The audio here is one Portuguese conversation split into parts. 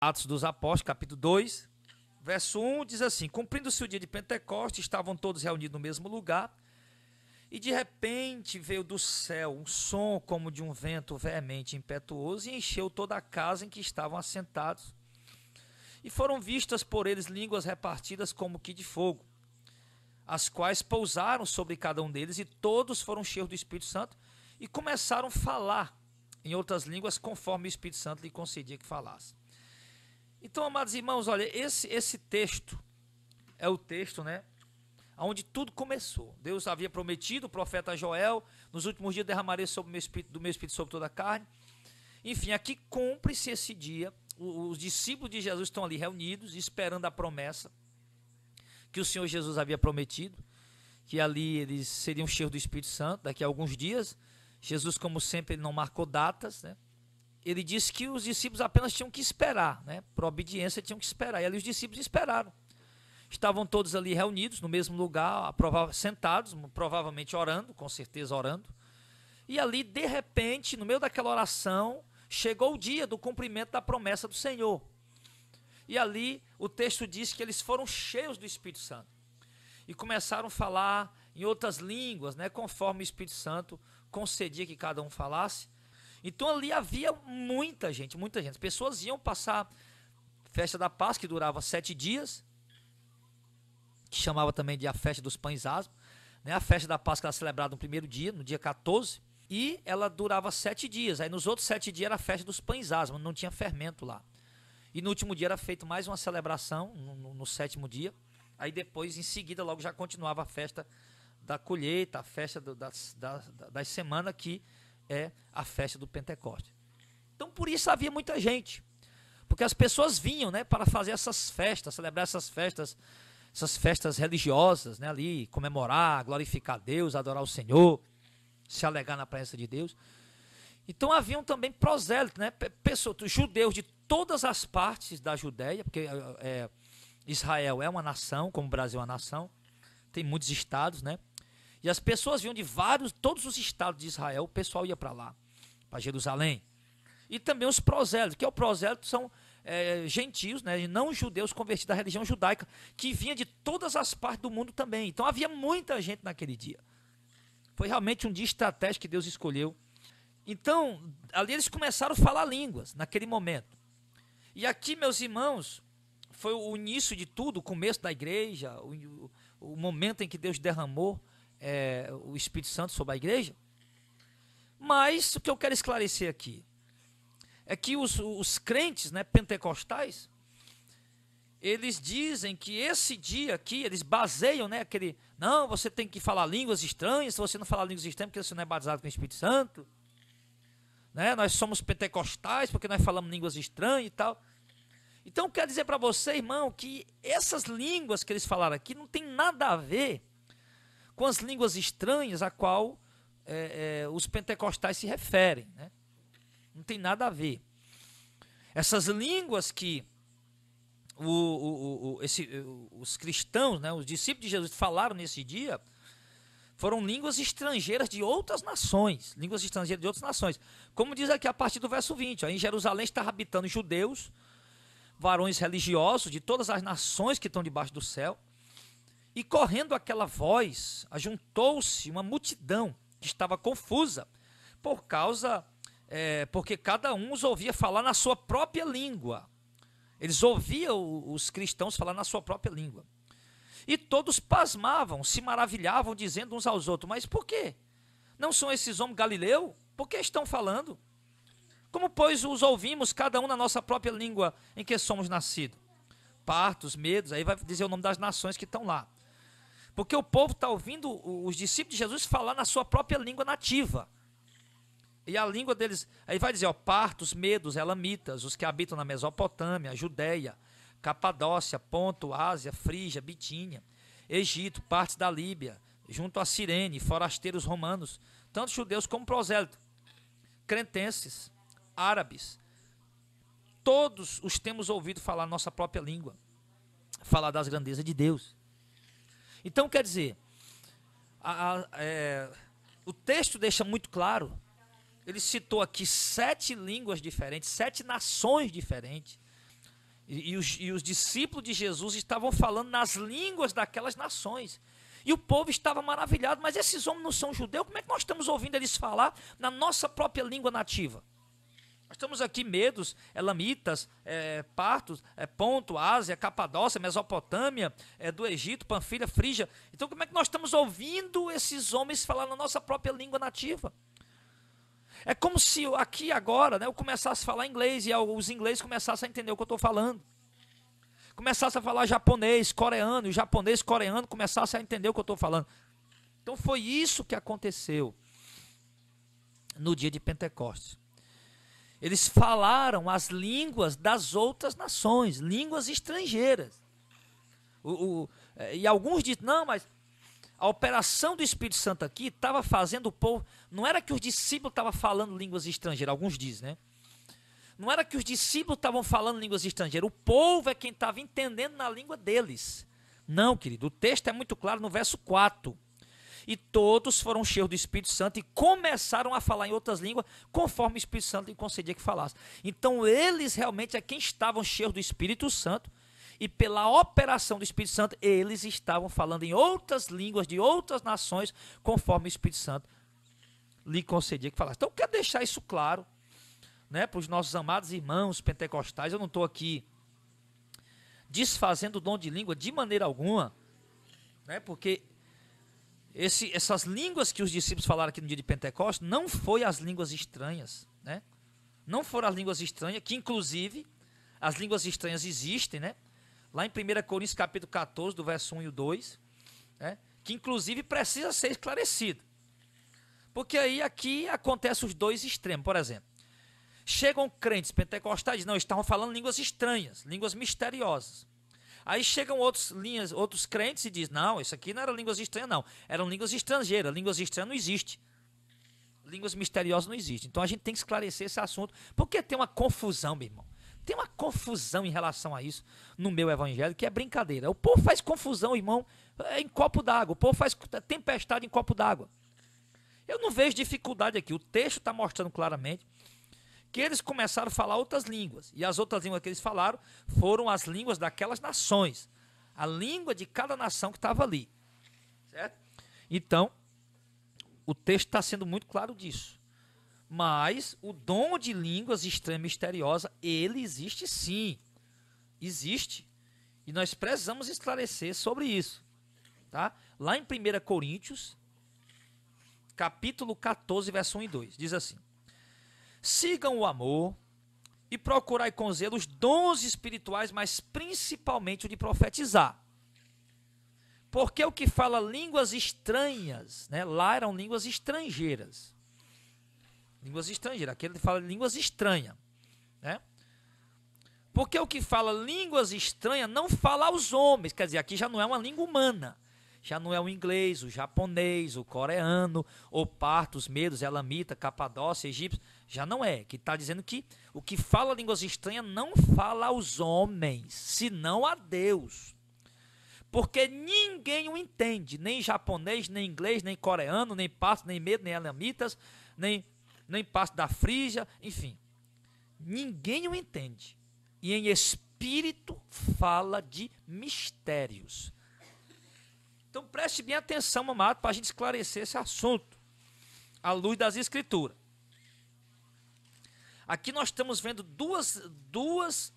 Atos dos Apóstolos, capítulo 2, verso 1, diz assim: Cumprindo-se o dia de Pentecostes, estavam todos reunidos no mesmo lugar, e de repente veio do céu um som como de um vento veemente impetuoso e encheu toda a casa em que estavam assentados. E foram vistas por eles línguas repartidas como que de fogo, as quais pousaram sobre cada um deles, e todos foram cheios do Espírito Santo e começaram a falar em outras línguas conforme o Espírito Santo lhe concedia que falasse. Então, amados irmãos, olha, esse, esse texto é o texto, né? Onde tudo começou. Deus havia prometido, o profeta Joel, nos últimos dias derramarei sobre meu espírito, do meu espírito sobre toda a carne. Enfim, aqui cumpre-se esse dia. os discípulos de Jesus estão ali reunidos, esperando a promessa que o Senhor Jesus havia prometido, que ali eles seriam cheios do Espírito Santo daqui a alguns dias. Jesus, como sempre, ele não marcou datas, né? ele disse que os discípulos apenas tinham que esperar, né? Para obediência tinham que esperar. E ali os discípulos esperaram. Estavam todos ali reunidos no mesmo lugar, sentados, provavelmente orando, com certeza orando. E ali, de repente, no meio daquela oração, chegou o dia do cumprimento da promessa do Senhor. E ali o texto diz que eles foram cheios do Espírito Santo e começaram a falar em outras línguas, né, conforme o Espírito Santo concedia que cada um falasse. Então ali havia muita gente, muita gente. As pessoas iam passar festa da Páscoa, que durava sete dias, que chamava também de a festa dos pães asmos. Né? A festa da Páscoa era celebrada no primeiro dia, no dia 14, e ela durava sete dias. Aí nos outros sete dias era a festa dos pães asmos, não tinha fermento lá. E no último dia era feita mais uma celebração, no, no, no sétimo dia. Aí depois, em seguida, logo já continuava a festa da colheita, a festa do, das, da, das semanas que é a festa do Pentecoste. Então por isso havia muita gente, porque as pessoas vinham, né, para fazer essas festas, celebrar essas festas, essas festas religiosas, né, ali comemorar, glorificar Deus, adorar o Senhor, se alegar na presença de Deus. Então haviam também prosélitos, né, pessoas, judeus de todas as partes da Judéia, porque é, Israel é uma nação, como o Brasil é uma nação, tem muitos estados, né? E as pessoas vinham de vários, todos os estados de Israel, o pessoal ia para lá, para Jerusalém. E também os prosélitos, que é o prosélito são é, gentios, né, não judeus convertidos à religião judaica, que vinha de todas as partes do mundo também. Então havia muita gente naquele dia. Foi realmente um dia estratégico que Deus escolheu. Então, ali eles começaram a falar línguas, naquele momento. E aqui, meus irmãos, foi o início de tudo, o começo da igreja, o, o momento em que Deus derramou é, o Espírito Santo sobre a igreja. Mas o que eu quero esclarecer aqui é que os, os crentes né, pentecostais, eles dizem que esse dia aqui, eles baseiam né, aquele. Não, você tem que falar línguas estranhas, se você não falar línguas estranhas, porque você não é batizado com o Espírito Santo. Né? Nós somos pentecostais porque nós falamos línguas estranhas e tal. Então, quero dizer para você, irmão, que essas línguas que eles falaram aqui não tem nada a ver com as línguas estranhas a qual é, é, os pentecostais se referem. Né? Não tem nada a ver. Essas línguas que o, o, o, esse, os cristãos, né, os discípulos de Jesus falaram nesse dia, foram línguas estrangeiras de outras nações. Línguas estrangeiras de outras nações. Como diz aqui a partir do verso 20, ó, em Jerusalém está habitando judeus, varões religiosos de todas as nações que estão debaixo do céu. E correndo aquela voz, ajuntou-se uma multidão que estava confusa, por causa, é, porque cada um os ouvia falar na sua própria língua. Eles ouviam os cristãos falar na sua própria língua. E todos pasmavam, se maravilhavam, dizendo uns aos outros: Mas por quê? Não são esses homens galileu? Por que estão falando? Como, pois, os ouvimos, cada um na nossa própria língua em que somos nascidos? Partos, medos, aí vai dizer o nome das nações que estão lá porque o povo está ouvindo os discípulos de Jesus falar na sua própria língua nativa. E a língua deles. Aí vai dizer: ó, partos, medos, elamitas, os que habitam na Mesopotâmia, Judéia, Capadócia, Ponto, Ásia, Frígia, Bitínia, Egito, partes da Líbia, junto a Cirene, forasteiros romanos, tanto judeus como prosélitos, crentenses, árabes. Todos os temos ouvido falar nossa própria língua, falar das grandezas de Deus. Então, quer dizer, a, a, é, o texto deixa muito claro. Ele citou aqui sete línguas diferentes, sete nações diferentes. E, e, os, e os discípulos de Jesus estavam falando nas línguas daquelas nações. E o povo estava maravilhado, mas esses homens não são judeus, como é que nós estamos ouvindo eles falar na nossa própria língua nativa? Nós temos aqui medos, elamitas, é, é, partos, é, Ponto, Ásia, é Capadócia, Mesopotâmia, é, do Egito, Panfilha, Frígia. Então, como é que nós estamos ouvindo esses homens falar na nossa própria língua nativa? É como se aqui agora né, eu começasse a falar inglês e os ingleses começassem a entender o que eu estou falando. Começasse a falar japonês, coreano, e o japonês, coreano começasse a entender o que eu estou falando. Então foi isso que aconteceu no dia de Pentecostes. Eles falaram as línguas das outras nações, línguas estrangeiras. O, o, é, e alguns dizem, não, mas a operação do Espírito Santo aqui estava fazendo o povo. Não era que os discípulos estavam falando línguas estrangeiras, alguns dizem, né? Não era que os discípulos estavam falando línguas estrangeiras, o povo é quem estava entendendo na língua deles. Não, querido, o texto é muito claro no verso 4 e todos foram cheios do Espírito Santo e começaram a falar em outras línguas, conforme o Espírito Santo lhe concedia que falasse. Então, eles realmente é quem estavam cheios do Espírito Santo, e pela operação do Espírito Santo, eles estavam falando em outras línguas de outras nações, conforme o Espírito Santo lhe concedia que falasse. Então, eu quero deixar isso claro né, para os nossos amados irmãos pentecostais. Eu não estou aqui desfazendo o dom de língua de maneira alguma, né, porque esse, essas línguas que os discípulos falaram aqui no dia de Pentecostes não foi as línguas estranhas, né? Não foram as línguas estranhas, que inclusive as línguas estranhas existem, né? Lá em 1 Coríntios capítulo 14, do verso 1 e 2, né? que inclusive precisa ser esclarecido. Porque aí aqui acontece os dois extremos, por exemplo. Chegam crentes pentecostais, não, estavam falando línguas estranhas, línguas misteriosas. Aí chegam outros, linhas, outros crentes e dizem: não, isso aqui não era línguas estranhas, não. Eram línguas estrangeiras. Línguas estranhas não existe. Línguas misteriosas não existem. Então a gente tem que esclarecer esse assunto, porque tem uma confusão, meu irmão. Tem uma confusão em relação a isso no meu evangelho, que é brincadeira. O povo faz confusão, irmão, eh, em copo d'água. O povo faz eh, tempestade em copo d'água. Eu não vejo dificuldade aqui. O texto está mostrando claramente que eles começaram a falar outras línguas. E as outras línguas que eles falaram foram as línguas daquelas nações. A língua de cada nação que estava ali. Certo? Então, o texto está sendo muito claro disso. Mas o dom de línguas extrema e misteriosa, ele existe sim. Existe. E nós precisamos esclarecer sobre isso. Tá? Lá em 1 Coríntios, capítulo 14, verso 1 e 2, diz assim: Sigam o amor e procurai com zelo os dons espirituais, mas principalmente o de profetizar. Porque o que fala línguas estranhas, né? lá eram línguas estrangeiras. Línguas estrangeiras, aquele que fala línguas estranhas. Né? Porque o que fala línguas estranhas não fala aos homens, quer dizer, aqui já não é uma língua humana. Já não é o inglês, o japonês, o coreano, parto, partos, medos, elamita, capadócia, egípcio já não é, que está dizendo que o que fala línguas estranhas não fala aos homens, senão a Deus. Porque ninguém o entende, nem japonês, nem inglês, nem coreano, nem pasto, nem medo, nem alamitas, nem, nem pasto da frígia, enfim. Ninguém o entende. E em espírito fala de mistérios. Então preste bem atenção, amado, para a gente esclarecer esse assunto à luz das Escrituras. Aqui nós estamos vendo duas, duas,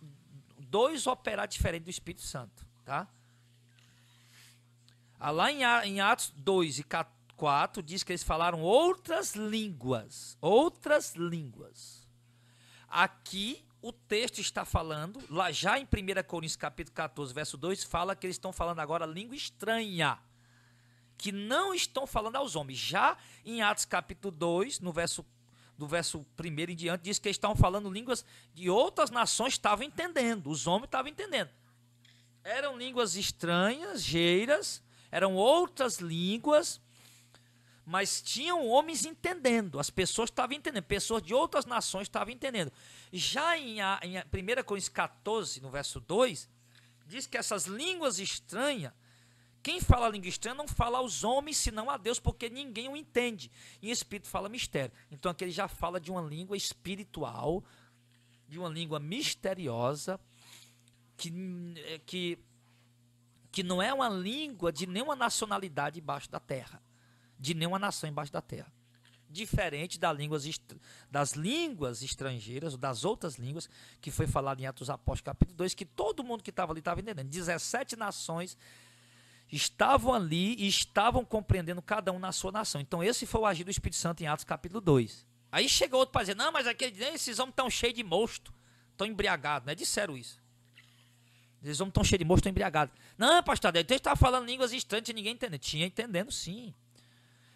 dois operar diferentes do Espírito Santo, tá? Ah, lá em Atos 2 e 4 diz que eles falaram outras línguas, outras línguas. Aqui o texto está falando, lá já em 1 Coríntios capítulo 14, verso 2, fala que eles estão falando agora língua estranha, que não estão falando aos homens. Já em Atos capítulo 2, no verso 4, do verso 1 em diante, diz que eles estavam falando línguas de outras nações, estavam entendendo, os homens estavam entendendo. Eram línguas estranhas, geiras, eram outras línguas, mas tinham homens entendendo, as pessoas estavam entendendo, pessoas de outras nações estavam entendendo. Já em, em 1 Coríntios 14, no verso 2, diz que essas línguas estranhas quem fala a língua estranha não fala aos homens, senão a Deus, porque ninguém o entende. E Espírito fala mistério. Então aqui ele já fala de uma língua espiritual, de uma língua misteriosa, que, é, que, que não é uma língua de nenhuma nacionalidade embaixo da terra, de nenhuma nação embaixo da terra. Diferente das línguas, das línguas estrangeiras, das outras línguas, que foi falado em Atos Apóstolos, capítulo 2, que todo mundo que estava ali estava entendendo. 17 nações estavam ali e estavam compreendendo cada um na sua nação. Então, esse foi o agir do Espírito Santo em Atos capítulo 2. Aí chegou outro para dizer: não, mas aquele, esses homens estão cheios de mosto, estão embriagados, né? Disseram isso. Esses homens estão cheios de mosto, estão embriagados. Não, pastor, ele estava falando línguas estranhas e ninguém entendendo. Tinha entendendo, sim.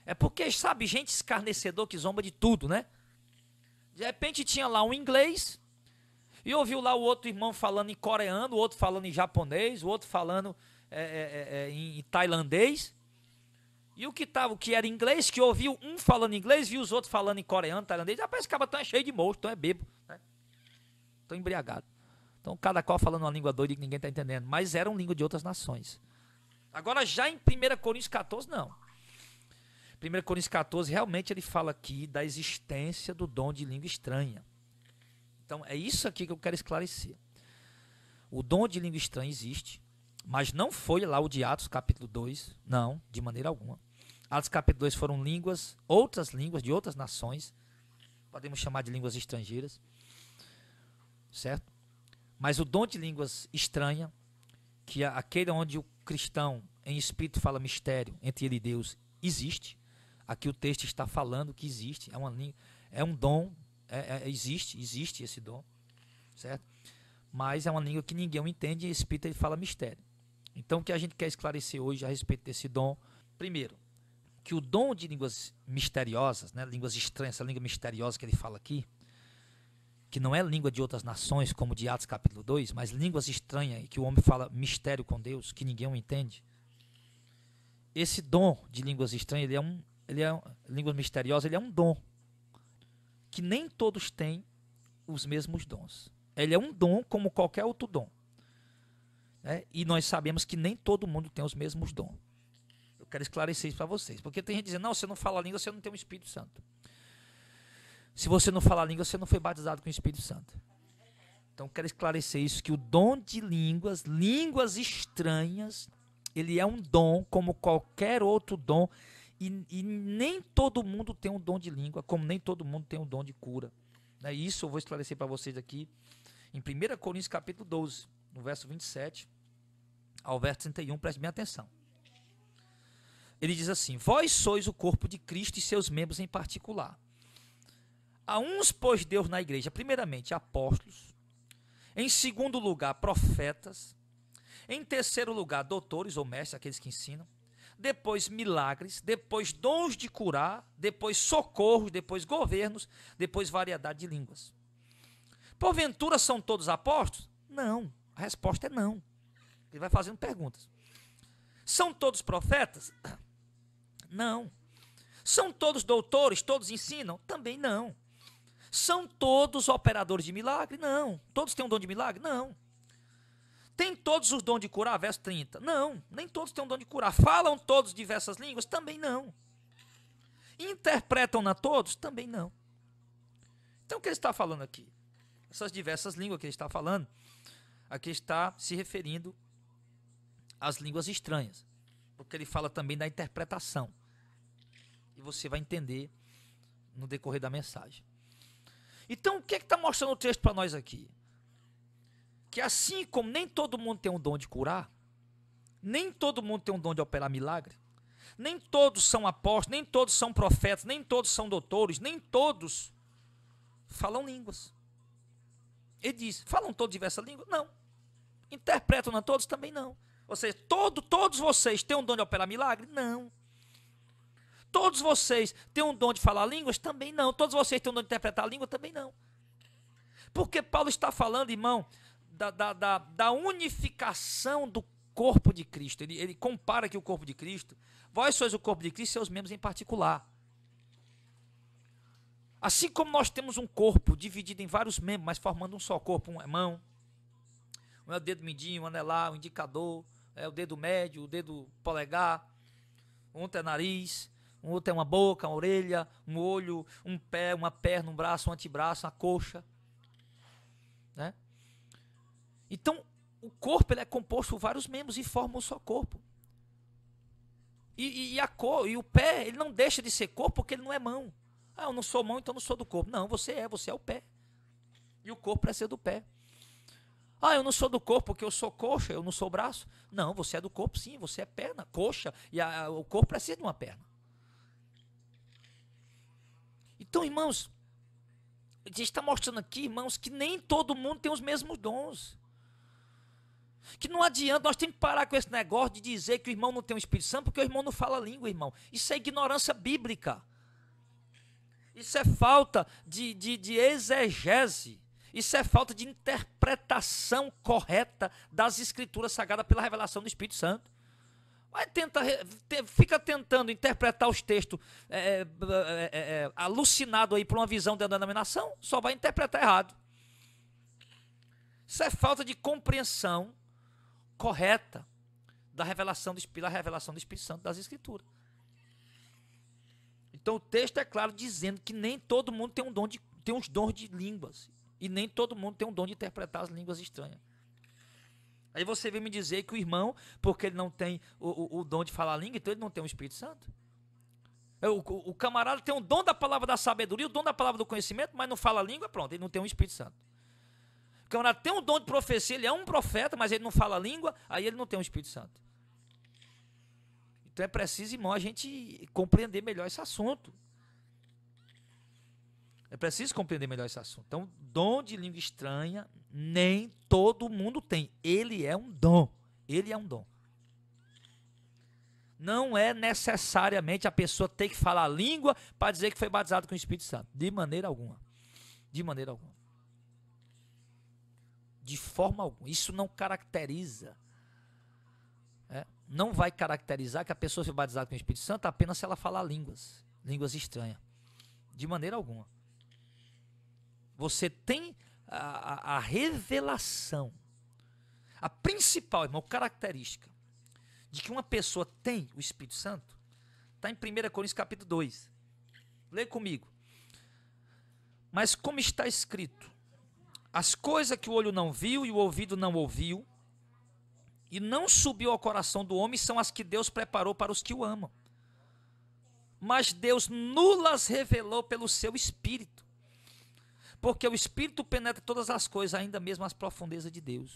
É porque, sabe, gente escarnecedor que zomba de tudo, né? De repente tinha lá um inglês e ouviu lá o outro irmão falando em coreano, o outro falando em japonês, o outro falando é é, é, é, em, em tailandês. E o que tava, que era inglês, que ouviu um falando inglês, viu os outros falando em coreano, tailandês, parece que acaba tão tá é cheio de moço tão é bebo, né? Tão embriagado. Então, cada qual falando uma língua doida que ninguém está entendendo, mas era um língua de outras nações. Agora, já em 1 Coríntios 14, não. 1 Coríntios 14, realmente ele fala aqui da existência do dom de língua estranha. Então, é isso aqui que eu quero esclarecer. O dom de língua estranha existe, mas não foi lá o de Atos capítulo 2, não, de maneira alguma. Atos capítulo 2 foram línguas, outras línguas de outras nações, podemos chamar de línguas estrangeiras, certo? Mas o dom de línguas estranha, que é aquele onde o cristão em espírito fala mistério entre ele e Deus, existe. Aqui o texto está falando que existe, é, uma, é um dom, é, é, existe, existe esse dom, certo? Mas é uma língua que ninguém entende e espírito ele fala mistério. Então, o que a gente quer esclarecer hoje a respeito desse dom? Primeiro, que o dom de línguas misteriosas, né, línguas estranhas, essa língua misteriosa que ele fala aqui, que não é língua de outras nações, como de Atos capítulo 2, mas línguas estranhas, que o homem fala mistério com Deus, que ninguém o entende. Esse dom de línguas estranhas, ele é um, ele é, línguas misteriosas, ele é um dom que nem todos têm os mesmos dons. Ele é um dom como qualquer outro dom. Né? E nós sabemos que nem todo mundo tem os mesmos dons. Eu quero esclarecer isso para vocês. Porque tem gente dizendo, não, você não fala língua, você não tem o um Espírito Santo. Se você não fala língua, você não foi batizado com o Espírito Santo. Então, quero esclarecer isso, que o dom de línguas, línguas estranhas, ele é um dom como qualquer outro dom. E, e, nem todo mundo tem um dom de língua, como nem todo mundo tem um dom de cura. Né? Isso eu vou esclarecer para vocês aqui em 1 Coríntios capítulo 12, no verso 27 ao verso 31, preste bem atenção. Ele diz assim: Vós sois o corpo de Cristo e seus membros em particular. A uns pôs Deus na igreja, primeiramente apóstolos, em segundo lugar, profetas, em terceiro lugar, doutores ou mestres, aqueles que ensinam, depois milagres, depois dons de curar, depois socorros, depois governos, depois variedade de línguas. Porventura são todos apóstolos? Não, a resposta é não. Ele vai fazendo perguntas. São todos profetas? Não. São todos doutores? Todos ensinam? Também não. São todos operadores de milagre? Não. Todos têm um dom de milagre? Não. Tem todos os dons de curar? Verso 30. Não. Nem todos têm um dom de curar. Falam todos diversas línguas? Também não. Interpretam na todos? Também não. Então o que ele está falando aqui? Essas diversas línguas que ele está falando, aqui está se referindo as línguas estranhas, porque ele fala também da interpretação. E você vai entender no decorrer da mensagem. Então, o que é está mostrando o texto para nós aqui? Que assim como nem todo mundo tem um dom de curar, nem todo mundo tem um dom de operar milagre, nem todos são apóstolos, nem todos são profetas, nem todos são doutores, nem todos falam línguas. Ele diz: falam todos diversas línguas? Não. Interpretam a todos? Também não. Ou seja, todo, todos vocês têm um dom de operar milagre? Não. Todos vocês têm um dom de falar línguas? Também não. Todos vocês têm um dom de interpretar a língua? Também não. Porque Paulo está falando, irmão, da, da, da, da unificação do corpo de Cristo. Ele, ele compara aqui o corpo de Cristo. Vós sois o corpo de Cristo, e seus membros em particular. Assim como nós temos um corpo dividido em vários membros, mas formando um só corpo, um é mão, um é o dedo mindinho, um é anelar, um é indicador, é o dedo médio, o dedo polegar, outro é nariz, um outro é uma boca, uma orelha, um olho, um pé, uma perna, um braço, um antebraço, uma coxa. Né? Então, o corpo ele é composto por vários membros e forma um só corpo. E, e, e a cor, e o pé, ele não deixa de ser corpo porque ele não é mão. Ah, eu não sou mão, então não sou do corpo. Não, você é, você é o pé. E o corpo ser do pé. Ah, eu não sou do corpo porque eu sou coxa, eu não sou braço. Não, você é do corpo sim, você é perna, coxa, e a, o corpo precisa de uma perna. Então, irmãos, a gente está mostrando aqui, irmãos, que nem todo mundo tem os mesmos dons. Que não adianta, nós temos que parar com esse negócio de dizer que o irmão não tem o Espírito Santo porque o irmão não fala língua, irmão. Isso é ignorância bíblica. Isso é falta de, de, de exegese. Isso é falta de interpretação correta das escrituras sagradas pela revelação do Espírito Santo. tenta, fica tentando interpretar os textos é é, é, é, é, alucinado aí por uma visão da denominação, só vai interpretar errado. Isso é falta de compreensão correta da revelação do Espírito, da revelação do Espírito Santo das Escrituras. Então o texto é claro dizendo que nem todo mundo tem um dom de tem uns dons de línguas. E nem todo mundo tem um dom de interpretar as línguas estranhas. Aí você vem me dizer que o irmão, porque ele não tem o, o, o dom de falar a língua, então ele não tem o Espírito Santo. É, o, o, camarada tem o dom da palavra da sabedoria, o dom da palavra do conhecimento, mas não fala a língua, pronto, ele não tem o Espírito Santo. O camarada tem o dom de profecia, ele é um profeta, mas ele não fala a língua, aí ele não tem o Espírito Santo. Então é preciso, irmão, a gente compreender melhor esse assunto. É preciso compreender melhor esse assunto. Então, dom de língua estranha, nem todo mundo tem. Ele é um dom. Ele é um dom. Não é necessariamente a pessoa ter que falar a língua para dizer que foi batizado com o Espírito Santo. De maneira alguma. De maneira alguma. De forma alguma. Isso não caracteriza. É, não vai caracterizar que a pessoa foi batizada com o Espírito Santo apenas se ela falar línguas. Línguas estranhas. De maneira alguma. Você tem a, a, a revelação. A principal, irmão, característica de que uma pessoa tem o Espírito Santo está em 1 Coríntios capítulo 2. Lê comigo. Mas como está escrito, as coisas que o olho não viu e o ouvido não ouviu, e não subiu ao coração do homem, são as que Deus preparou para os que o amam. Mas Deus nulas revelou pelo seu espírito. Porque o Espírito penetra todas as coisas, ainda mesmo as profundezas de Deus.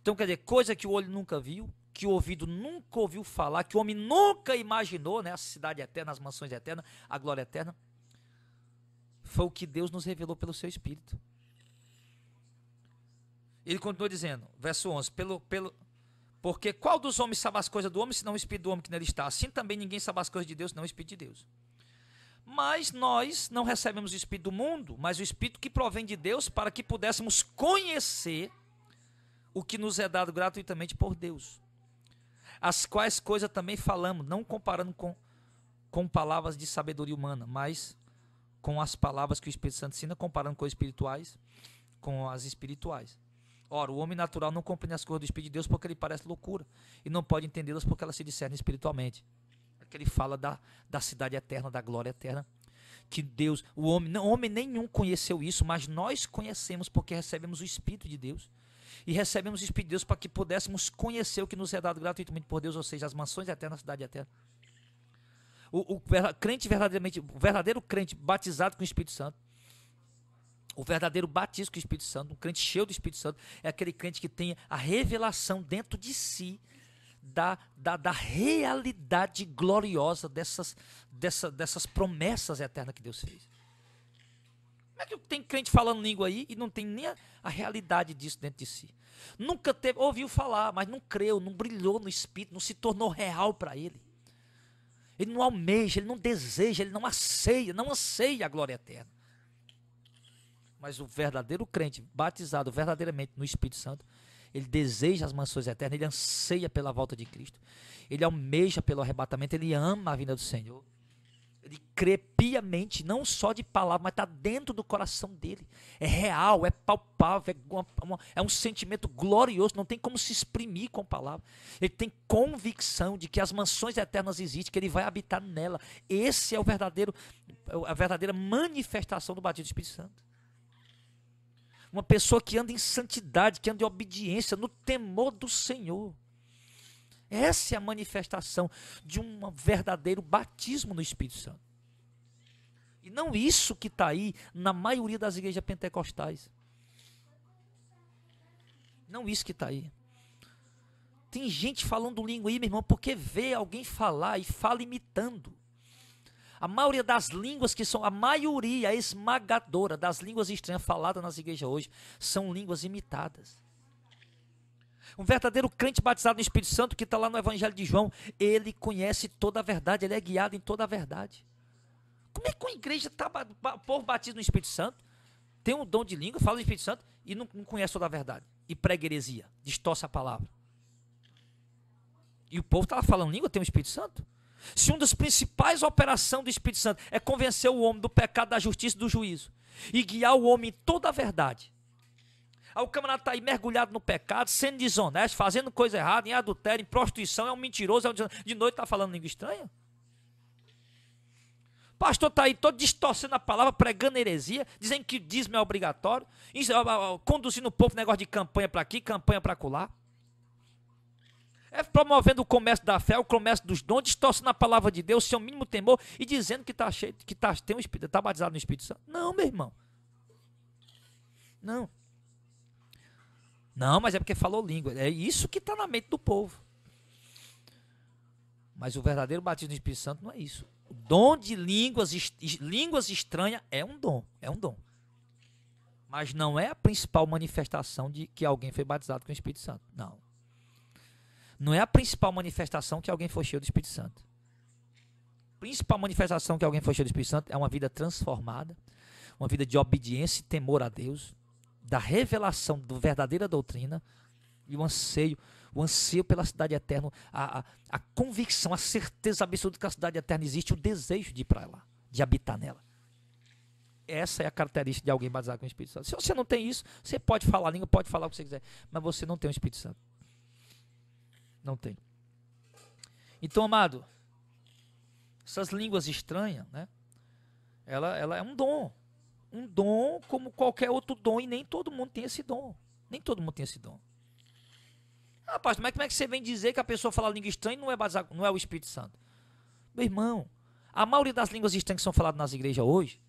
Então, quer dizer, coisa que o olho nunca viu, que o ouvido nunca ouviu falar, que o homem nunca imaginou, né? A cidade eterna, as mansões eternas, a glória eterna. Foi o que Deus nos revelou pelo seu Espírito. Ele continua dizendo, verso 11: pelo, pelo, Porque qual dos homens sabe as coisas do homem, senão o Espírito do homem que nele está? Assim também ninguém sabe as coisas de Deus, senão o Espírito de Deus. Mas nós não recebemos o Espírito do mundo, mas o Espírito que provém de Deus para que pudéssemos conhecer o que nos é dado gratuitamente por Deus. As quais coisas também falamos, não comparando com, com palavras de sabedoria humana, mas com as palavras que o Espírito Santo ensina, comparando com as espirituais, com as espirituais. Ora, o homem natural não compreende as coisas do Espírito de Deus porque ele parece loucura, e não pode entendê-las porque elas se discernem espiritualmente que ele fala da, da cidade eterna, da glória eterna. Que Deus, o homem, não, homem nenhum conheceu isso, mas nós conhecemos porque recebemos o Espírito de Deus. E recebemos o Espírito de Deus para que pudéssemos conhecer o que nos é dado gratuitamente por Deus, ou seja, as mansões eternas, a cidade eterna. O, o, crente verdadeiramente, o verdadeiro crente batizado com o Espírito Santo, o verdadeiro batismo com o Espírito Santo, um crente cheio do Espírito Santo, é aquele crente que tem a revelação dentro de si da, da, da realidade gloriosa dessas, dessa, dessas promessas eternas que Deus fez. Como é que tem crente falando língua aí e não tem nem a, a realidade disso dentro de si? Nunca teve, ouviu falar, mas não creu, não brilhou no espírito, não se tornou real para ele. Ele não almeja, ele não deseja, ele não aceia, não anseia a glória eterna. Mas o verdadeiro crente, batizado verdadeiramente no Espírito Santo, ele deseja as mansões eternas, ele anseia pela volta de Cristo, ele almeja pelo arrebatamento, ele ama a vinda do Senhor. Ele crê piamente, não só de palavra, mas está dentro do coração dele. É real, é palpável, é, uma, uma, é um sentimento glorioso, não tem como se exprimir com palavra. Ele tem convicção de que as mansões eternas existem, que ele vai habitar nela. Esse é o verdadeiro, é a verdadeira manifestação do batismo do Espírito Santo. Uma pessoa que anda em santidade, que anda em obediência, no temor do Senhor. Essa é a manifestação de um verdadeiro batismo no Espírito Santo. E não isso que está aí na maioria das igrejas pentecostais. Não isso que está aí. Tem gente falando língua aí, meu irmão, porque vê alguém falar e fala imitando. A maioria das línguas que são, a maioria esmagadora das línguas estranhas faladas nas igrejas hoje, são línguas imitadas. Um verdadeiro crente batizado no Espírito Santo, que está lá no Evangelho de João, ele conhece toda a verdade, ele é guiado em toda a verdade. Como é que uma igreja está, o povo batido no Espírito Santo, tem um dom de língua, fala do Espírito Santo e não, não conhece toda a verdade? E prega heresia, distorce a palavra. E o povo estava tá falando língua, tem o um Espírito Santo. Se uma das principais operações do Espírito Santo é convencer o homem do pecado, da justiça e do juízo, e guiar o homem em toda a verdade. Aí o camarada está aí mergulhado no pecado, sendo desonesto, fazendo coisa errada, em adultério, em prostituição, é um mentiroso, é um desonesto. de noite está falando língua estranha. Pastor está aí todo distorcendo a palavra, pregando heresia, dizendo que o dízimo é obrigatório, conduzindo o povo negócio de campanha para aqui, campanha para colar. É promovendo o comércio da fé, o comércio dos dons, distorcendo a palavra de Deus, sem o mínimo temor e dizendo que tá cheio, que tá, tem um espírito, está batizado no Espírito Santo. Não, meu irmão. Não. Não, mas é porque falou língua. É isso que está na mente do povo. Mas o verdadeiro batismo no Espírito Santo não é isso. O dom de línguas, línguas estranhas é um dom, é um dom. Mas não é a principal manifestação de que alguém foi batizado com o Espírito Santo. Não não é a principal manifestação que alguém for cheio do Espírito Santo. A principal manifestação que alguém for cheio do Espírito Santo é uma vida transformada, uma vida de obediência e temor a Deus, da revelação da verdadeira doutrina e o anseio, o anseio pela cidade eterna, a, a, a convicção, a certeza absoluta que a cidade eterna existe, o desejo de ir para lá, de habitar nela essa é a característica de alguém batizado com o Espírito Santo. Se você não tem isso, você pode falar língua, pode falar o que você quiser, mas você não tem o Espírito Santo. Não tem. Então, amado, essas línguas estranhas, né? Ela, ela é um dom. Um dom como qualquer outro dom, e nem todo mundo tem esse dom. Nem todo mundo tem esse dom. rapaz ah, mas como é que você vem dizer que a pessoa fala língua estranha e não é, baseado, não é o Espírito Santo? Meu irmão, a maioria das línguas estranhas que são faladas nas igrejas hoje,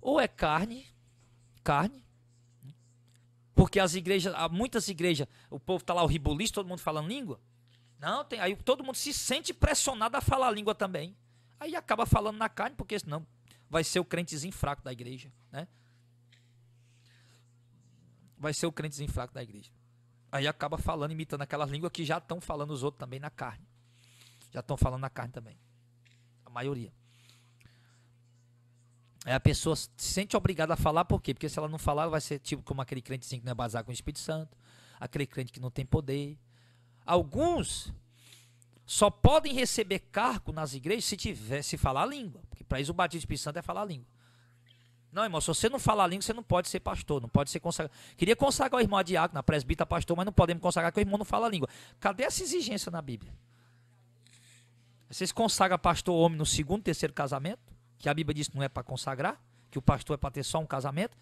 ou é carne, carne, porque as igrejas, há muitas igrejas, o povo está lá, o ribulista, todo mundo falando língua. Não, tem, aí todo mundo se sente pressionado a falar a língua também. Aí acaba falando na carne, porque senão vai ser o crentezinho fraco da igreja, né? Vai ser o crentezinho fraco da igreja. Aí acaba falando, imitando aquelas línguas que já estão falando os outros também na carne. Já estão falando na carne também. A maioria. É, a pessoa se sente obrigada a falar, por quê? Porque se ela não falar, vai ser tipo como aquele crente assim, que não é bazar com o Espírito Santo, aquele crente que não tem poder. Alguns só podem receber cargo nas igrejas se tiver se falar a língua, porque para isso o batismo do Espírito Santo é falar a língua. Não, irmão, se você não falar a língua, você não pode ser pastor, não pode ser consagrado. Queria consagrar o irmão a diácono, a pastor, mas não podemos consagrar porque o irmão não fala a língua. Cadê essa exigência na Bíblia? Vocês consagram pastor homem no segundo, terceiro casamento? que a Bíblia diz que não é para consagrar, que o pastor é para ter só um casamento,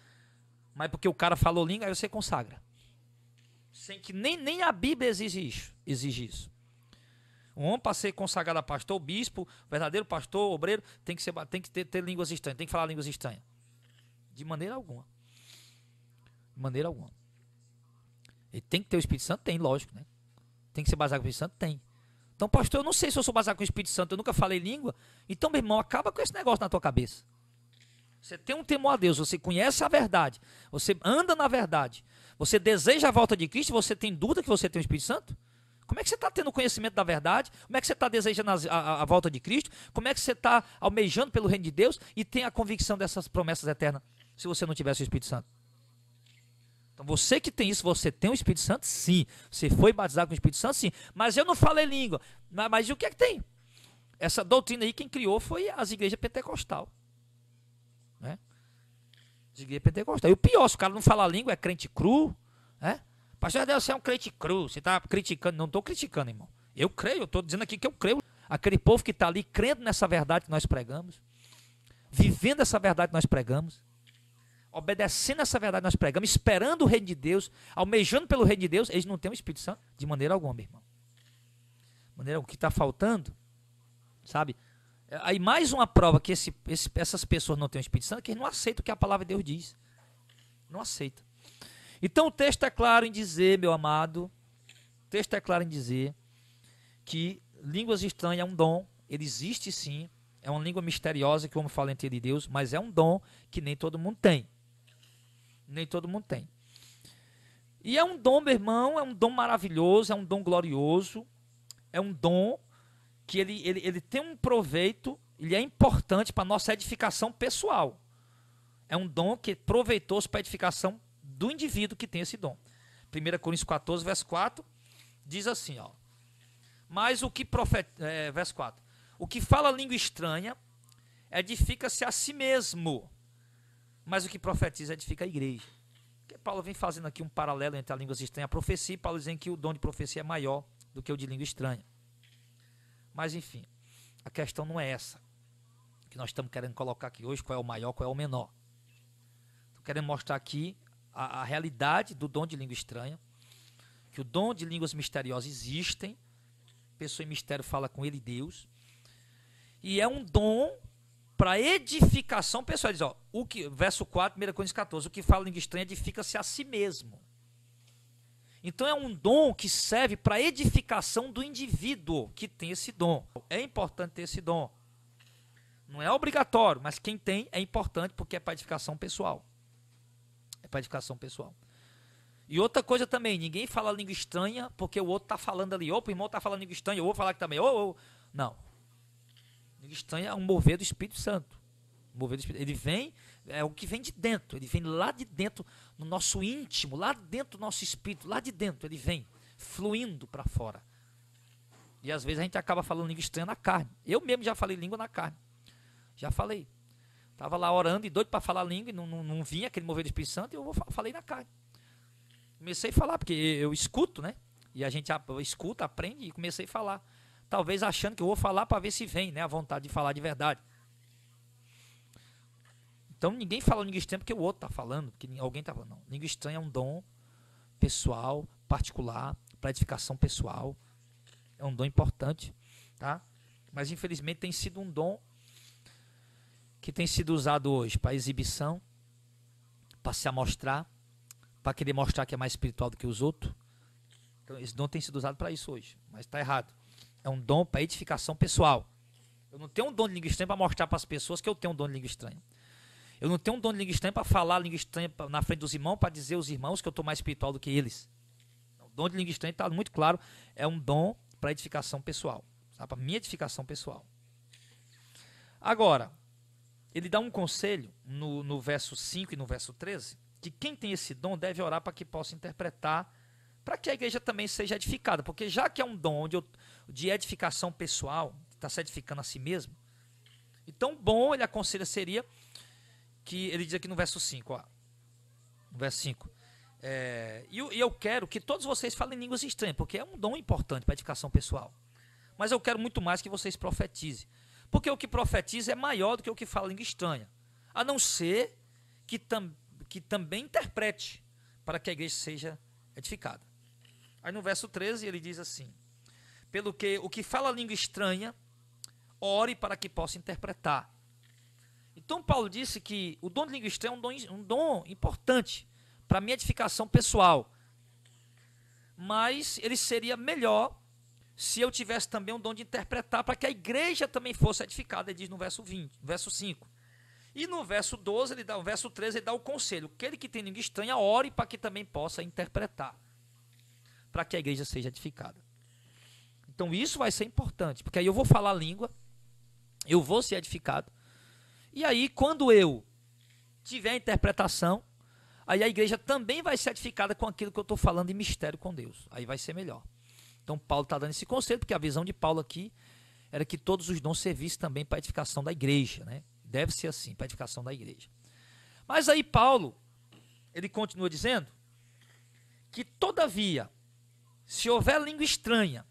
mas porque o cara falou língua, aí você consagra. Sem que nem, nem a Bíblia exige isso. Exige isso. Um homem para ser consagrado a pastor, bispo, verdadeiro pastor, obreiro, tem que, ser, tem que ter, ter línguas estranhas, tem que falar línguas estranhas. De maneira alguma. De maneira alguma. Ele tem que ter o Espírito Santo? Tem, lógico, né? Tem que ser baseado no Espírito Santo? Tem. Então, pastor, eu não sei se eu sou baseado com o Espírito Santo, eu nunca falei língua. Então, meu irmão, acaba com esse negócio na tua cabeça. Você tem um temor a Deus, você conhece a verdade, você anda na verdade, você deseja a volta de Cristo, você tem dúvida que você tem o Espírito Santo? Como é que você está tendo conhecimento da verdade? Como é que você está desejando a, a, a, volta de Cristo? Como é que você está almejando pelo reino de Deus e tem a convicção dessas promessas eternas se você não tivesse o Espírito Santo? Então você que tem isso, você tem o Espírito Santo? Sim. Você foi batizado com o Espírito Santo? Sim. Mas eu não falei língua. Mas, mas o que é que tem? Essa doutrina aí quem criou foi as igrejas pentecostal. Né? As igrejas pentecostal. E o pior, se o cara não fala língua, é crente cru. Né? Pastor Deus, você é um crente cru. Você está criticando. Não estou criticando, irmão. Eu creio, eu estou dizendo aqui que eu creio. Aquele povo que está ali crendo nessa verdade que nós pregamos, vivendo essa verdade que nós pregamos obedecendo essa verdade nós pregamos, esperando o reino de Deus, almejando pelo reino de Deus, eles não têm o Espírito Santo de maneira alguma, meu irmão. De maneira o que está faltando, sabe? É, aí mais uma prova que esse, esse, essas pessoas não têm o Espírito Santo é que eles não aceitam o que a palavra de Deus diz. Não aceitam. Então o texto é claro em dizer, meu amado, o texto é claro em dizer que línguas estranhas é um dom, ele existe sim, é uma língua misteriosa que o homem fala entre ele e Deus, mas é um dom que nem todo mundo tem nem todo mundo tem. E é um dom, meu irmão, é um dom maravilhoso, é um dom glorioso, é um dom que ele, ele, ele tem um proveito, ele é importante para nossa edificação pessoal. É um dom que é proveitoso para a edificação do indivíduo que tem esse dom. 1 Coríntios 14, verso 4, diz assim, ó. Mas o que profeta, é, verso 4. O que fala língua estranha edifica-se a si mesmo mas o que profetiza é edifica a igreja. Porque Paulo vem fazendo aqui um paralelo entre a língua estranha e a profecia, e Paulo dizendo que o dom de profecia é maior do que o de língua estranha. Mas enfim, a questão não é essa. Que nós estamos querendo colocar aqui hoje, qual é o maior, qual é o menor. Estou querendo mostrar aqui a, a realidade do dom de língua estranha, que o dom de línguas misteriosas existem, pessoa em mistério fala com ele Deus, e é um dom para edificação pessoal. diz, ó, o que, verso 4, 1 Coríntios 14, o que fala língua estranha edifica-se a si mesmo. Então é um dom que serve para edificação do indivíduo que tem esse dom. É importante ter esse dom. Não é obrigatório, mas quem tem é importante porque é para edificação pessoal. É para edificação pessoal. E outra coisa também, ninguém fala língua estranha porque o outro está falando ali. Opa, o irmão está falando língua estranha, eu vou falar que também. ou. Não estranha é um mover do Espírito Santo. Mover do Espírito. Ele vem, é o que vem de dentro, ele vem lá de dentro, no nosso íntimo, lá dentro do nosso espírito, lá de dentro, ele vem, fluindo para fora. E às vezes a gente acaba falando língua estranha na carne. Eu mesmo já falei língua na carne. Já falei. Estava lá orando e doido para falar língua e não, não, não vinha aquele mover do Espírito Santo e eu falei na carne. Comecei a falar, porque eu escuto, né? E a gente escuta, aprende e comecei a falar talvez achando que eu vou falar para ver se vem, né? A vontade de falar de verdade. Então ninguém fala língua estranha porque o outro está falando, porque alguém está falando. Não. Língua estranha é um dom pessoal, particular, para edificação pessoal. É um dom importante, tá? Mas infelizmente tem sido um dom que tem sido usado hoje para exibição, para se amostrar, para querer mostrar que é mais espiritual do que os outros. Então esse dom tem sido usado para isso hoje, mas está errado. É um dom para edificação pessoal. Eu não tenho um dom de língua estranha para mostrar para as pessoas que eu tenho um dom de língua estranha. Eu não tenho um dom de língua estranha para falar língua estranha pra, na frente dos irmãos, para dizer aos irmãos que eu estou mais espiritual do que eles. Então, o dom de língua estranha está muito claro, é um dom para edificação pessoal, para minha edificação pessoal. Agora, ele dá um conselho no, no verso 5 e no verso 13, que quem tem esse dom deve orar para que possa interpretar para que a igreja também seja edificada. Porque já que é um dom de, de edificação pessoal, está se edificando a si mesmo, então bom ele aconselha seria que ele diz aqui no verso 5, ó, no verso 5. É, e, eu quero que todos vocês falem línguas estranhas, porque é um dom importante para edificação pessoal. Mas eu quero muito mais que vocês profetizem. Porque o que profetiza é maior do que o que fala língua estranha. A não ser que, tam, que também interprete para que a igreja seja edificada. Aí no verso 13 ele diz assim: Pelo que o que fala língua estranha, ore para que possa interpretar. Então Paulo disse que o dom de língua estranha é um dom, um dom importante para minha edificação pessoal. Mas ele seria melhor se eu tivesse também um dom de interpretar para que a igreja também fosse edificada, ele diz no verso 20, verso 5. E no verso 12, ele dá, no verso 13, ele dá o conselho: aquele que tem língua estranha, ore para que também possa interpretar para que a igreja seja edificada. Então isso vai ser importante, porque aí eu vou falar a língua, eu vou ser edificado. E aí quando eu tiver a interpretação, aí a igreja também vai ser edificada com aquilo que eu estou falando em mistério com Deus. Aí vai ser melhor. Então Paulo está dando esse conselho, porque a visão de Paulo aqui era que todos os dons servissem também para a edificação da igreja, né? Deve ser assim, para a edificação da igreja. Mas aí Paulo, ele continua dizendo que todavia se houver língua estranha,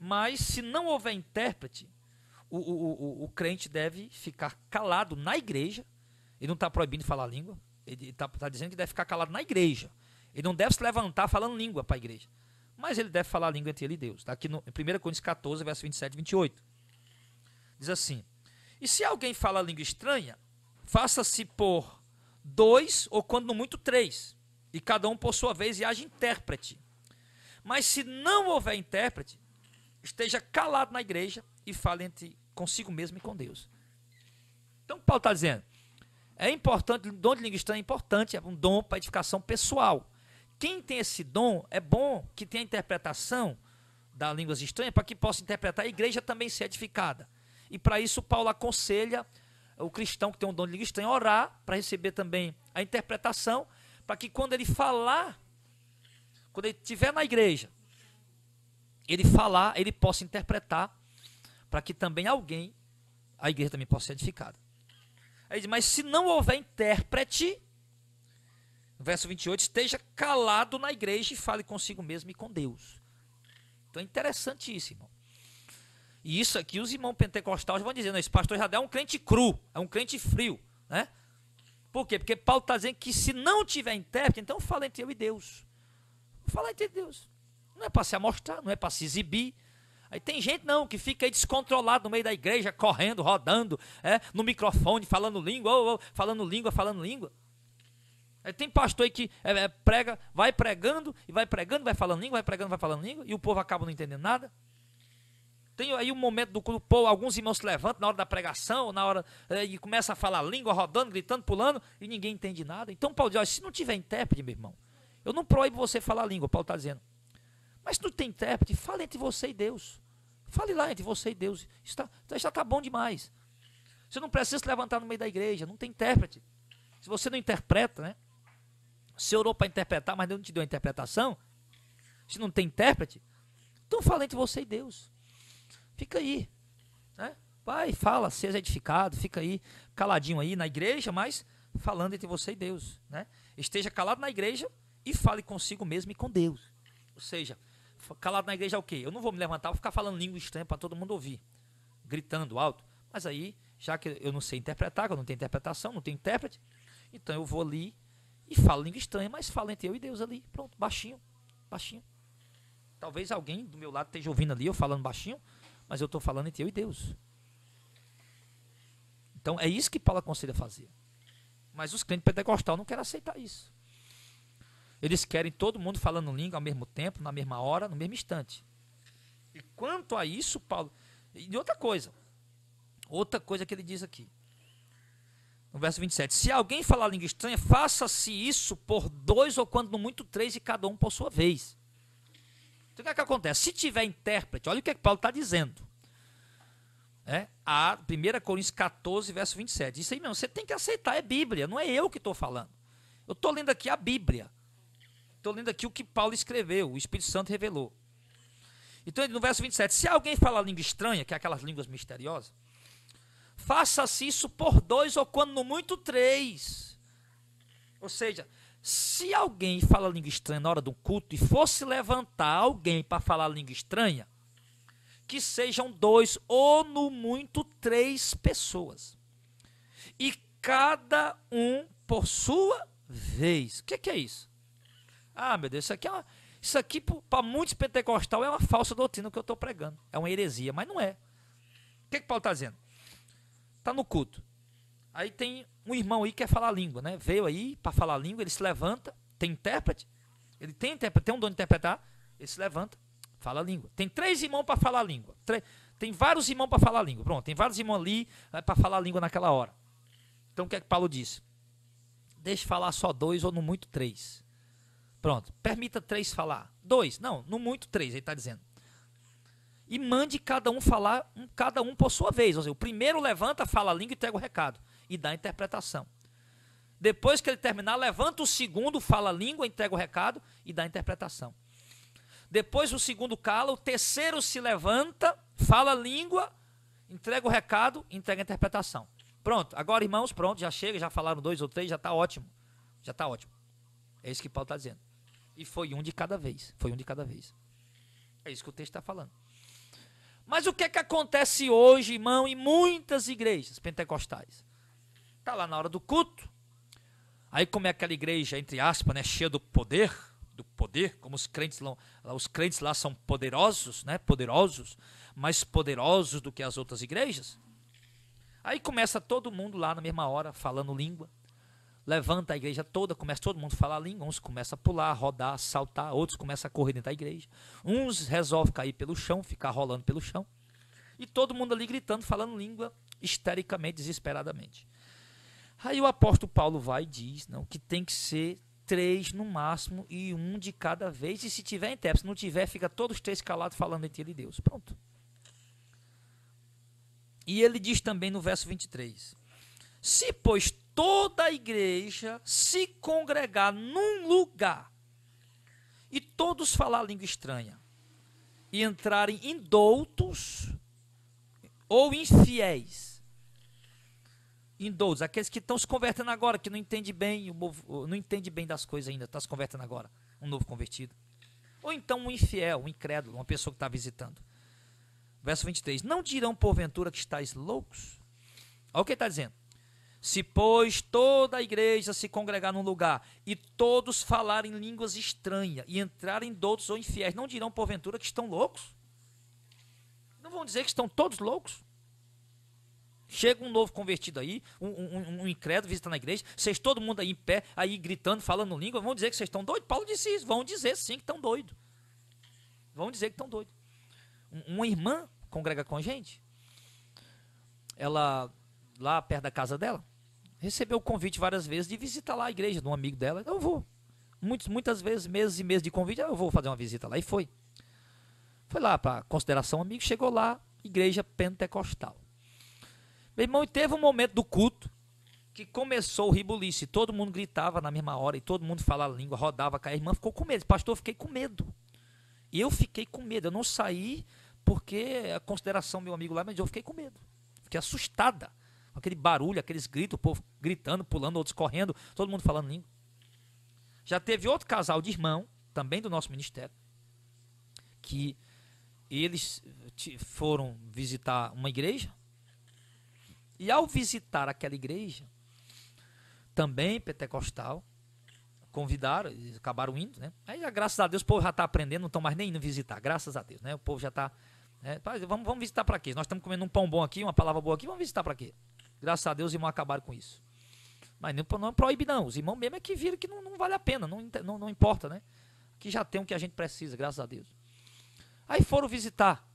mas se não houver intérprete, o, o, o, o crente deve ficar calado na igreja. Ele não está proibindo falar língua. Ele está tá dizendo que deve ficar calado na igreja. Ele não deve se levantar falando língua para a igreja. Mas ele deve falar língua entre ele e Deus. Está aqui no, em 1 Coríntios 14, verso 27 e 28. Diz assim: E se alguém fala língua estranha, faça-se por dois ou, quando muito, três. E cada um por sua vez e haja intérprete mas se não houver intérprete, esteja calado na igreja e fale entre consigo mesmo e com Deus. Então, Paulo está dizendo: é importante, o dom de língua estranha é importante, é um dom para edificação pessoal. Quem tem esse dom, é bom que tenha interpretação da línguas estranhas para que possa interpretar a igreja também ser edificada. E para isso, Paulo aconselha o cristão que tem um dom de língua estranha orar para receber também a interpretação, para que quando ele falar quando ele estiver na igreja, ele falar, ele possa interpretar, para que também alguém, a igreja também possa ser edificada. Aí diz, mas se não houver intérprete, verso 28, esteja calado na igreja e fale consigo mesmo e com Deus. Então é interessantíssimo. E isso aqui os irmãos pentecostais vão dizer, não, esse pastor Jadé é um crente cru, é um crente frio, né? Por quê? Porque Paulo está dizendo que se não tiver intérprete, então fala entre eu e Deus. Falar de Deus. Não é para se amostrar, não é para se exibir. Aí tem gente não que fica aí descontrolado no meio da igreja, correndo, rodando, é, no microfone, falando língua, ou, ou, falando língua, falando língua. Aí tem pastor aí que é, é, prega, vai pregando e vai pregando, vai falando língua, vai pregando, vai falando língua, e o povo acaba não entendendo nada. Tem aí um momento do culto, alguns irmãos se levantam na hora da pregação, na hora é, e começa a falar língua, rodando, gritando, pulando, e ninguém entende nada. Então, Paulo diz, se não tiver intérprete, meu irmão, eu não proíbo você falar a língua, Paulo está dizendo. Mas não tem intérprete, fale entre você e Deus. Fale lá entre você e Deus. Isso já está tá bom demais. Você não precisa se levantar no meio da igreja, não tem intérprete. Se você não interpreta, né? Você orou para interpretar, mas Deus não te deu a interpretação. Se não tem intérprete, então fala entre você e Deus. Fica aí. Né? Vai, fala, seja edificado, fica aí, caladinho aí na igreja, mas falando entre você e Deus. Né? Esteja calado na igreja, e fale consigo mesmo e com Deus. Ou seja, calado na igreja é o quê? Eu não vou me levantar, vou ficar falando língua estranha para todo mundo ouvir, gritando alto. Mas aí, já que eu não sei interpretar, que eu não tenho interpretação, não tenho intérprete, então eu vou ali e falo língua estranha, mas falo entre eu e Deus ali, pronto, baixinho, baixinho. Talvez alguém do meu lado esteja ouvindo ali, eu falando baixinho, mas eu estou falando entre eu e Deus. Então é isso que Paulo aconselha fazer. Mas os crentes pentecostal não querem aceitar isso. Eles querem todo mundo falando língua ao mesmo tempo, na mesma hora, no mesmo instante. E quanto a isso, Paulo. E outra coisa. Outra coisa que ele diz aqui. No verso 27. Se alguém falar língua estranha, faça-se isso por dois ou quando muito três e cada um por sua vez. Então o que, é que acontece? Se tiver intérprete, olha o que, é que Paulo está dizendo. É, a 1 Coríntios 14, verso 27. Isso aí mesmo, você tem que aceitar, é Bíblia, não é eu que estou falando. Eu estou lendo aqui a Bíblia. Estou lendo aqui o que Paulo escreveu, o Espírito Santo revelou. Então, no verso 27, se alguém falar língua estranha, que é aquelas línguas misteriosas, faça-se isso por dois ou quando no muito três. Ou seja, se alguém fala língua estranha na hora do culto e fosse levantar alguém para falar língua estranha, que sejam dois ou no muito três pessoas. E cada um por sua vez. O que é, é isso? Ah, meu Deus, isso aqui é uma, isso aqui para muitos pentecostal é uma falsa doutrina que eu estou pregando. É uma heresia, mas não é. O que, que Paulo está dizendo? Está no culto. Aí tem um irmão aí que quer falar língua, né? Veio aí para falar língua, ele se levanta, tem intérprete, ele tem intérprete, tem um dono de interpretar, ele se levanta, fala língua. Tem três irmãos para falar língua. três, tem vários irmãos para falar língua. Pronto, tem vários irmãos ali é, para falar língua naquela hora. Então o que é que Paulo disse? Deixe falar só dois ou no muito três. Pronto. Permita três falar. Dois. Não, no muito três, ele está dizendo. E mande cada um falar, um, cada um por sua vez. Ou seja, o primeiro levanta, fala a língua e entrega o recado. E dá a interpretação. Depois que ele terminar, levanta o segundo, fala a língua, entrega o recado e dá a interpretação. Depois o segundo cala, o terceiro se levanta, fala a língua, entrega o recado, entrega a interpretação. Pronto, agora irmãos, pronto, já chega, já falaram dois ou três, já está ótimo. Já está ótimo. É isso que Paulo está dizendo. E foi um de cada vez. Foi um de cada vez. É isso que o texto está falando. Mas o que é que acontece hoje, irmão, em muitas igrejas pentecostais? Está lá na hora do culto. Aí como é aquela igreja, entre aspas, né, cheia do poder, do poder, como os crentes lá, os crentes lá são poderosos, né, poderosos, mais poderosos do que as outras igrejas. Aí começa todo mundo lá na mesma hora falando língua levanta a igreja toda, começa todo mundo a falar a língua, uns começam a pular, a rodar, a saltar, outros começam a correr dentro da igreja, uns resolvem cair pelo chão, ficar rolando pelo chão, e todo mundo ali gritando, falando língua, histericamente, desesperadamente. Aí o apóstolo Paulo vai e diz não, que tem que ser três no máximo e um de cada vez, e se tiver intérprete, se não tiver, fica todos três calados falando entre ele e Deus. Pronto. E ele diz também no verso 23: Se, pois, toda a igreja se congregar num lugar e todos falar língua estranha e entrarem indoutos ou infiéis. Indoutos, aqueles que estão se convertendo agora, que não entende bem, não entende bem das coisas ainda, está se convertendo agora, um novo convertido. Ou então um infiel, um incrédulo, uma pessoa que está visitando. Verso 23. Não dirão porventura que estáis loucos? Olha o que ele está dizendo. Se, pois, toda a igreja se congregar num lugar e todos falarem línguas estranhas e entrarem doutos ou infiéis, não dirão porventura que estão loucos? Não vão dizer que estão todos loucos? Chega um novo convertido aí, um, um, um incrédulo visitando a igreja, vocês todo mundo aí em pé, aí gritando, falando língua, vão dizer que vocês estão doidos? Paulo disse isso, vão dizer sim que estão doidos. Vão dizer que estão doidos. Uma irmã congrega com a gente, ela lá perto da casa dela, recebeu o convite várias vezes de visitar lá a igreja de um amigo dela. Eu vou. Muitas, muitas vezes, meses e meses de convite, eu vou fazer uma visita lá. E foi. Foi lá para consideração amigo, chegou lá, igreja pentecostal. Meu irmão, e teve um momento do culto que começou o ribulice. Todo mundo gritava na mesma hora e todo mundo falava a língua, rodava, caía. A irmã ficou com medo. Pastor, eu fiquei com medo. E eu fiquei com medo. Eu não saí porque a consideração meu amigo lá, mas eu fiquei com medo. Fiquei assustada aquele barulho, aqueles gritos, o povo gritando, pulando, outros correndo, todo mundo falando língua. Já teve outro casal de irmão, também do nosso ministério, que eles foram visitar uma igreja. E ao visitar aquela igreja, também pentecostal, convidaram, acabaram indo, né? Aí, ah, graças a Deus, o povo já está aprendendo, não estão mais nem indo visitar, graças a Deus, né? O povo já está. Né? Vamos, vamos visitar para quê? Nós estamos comendo um pão bom aqui, uma palavra boa aqui, vamos visitar para quê? Graças a Deus, os irmãos acabaram com isso. Mas não, não é proíbe, não. Os irmãos mesmo é que viram que não, não vale a pena, não, não, não importa, né? Que já tem o que a gente precisa, graças a Deus. Aí foram visitar.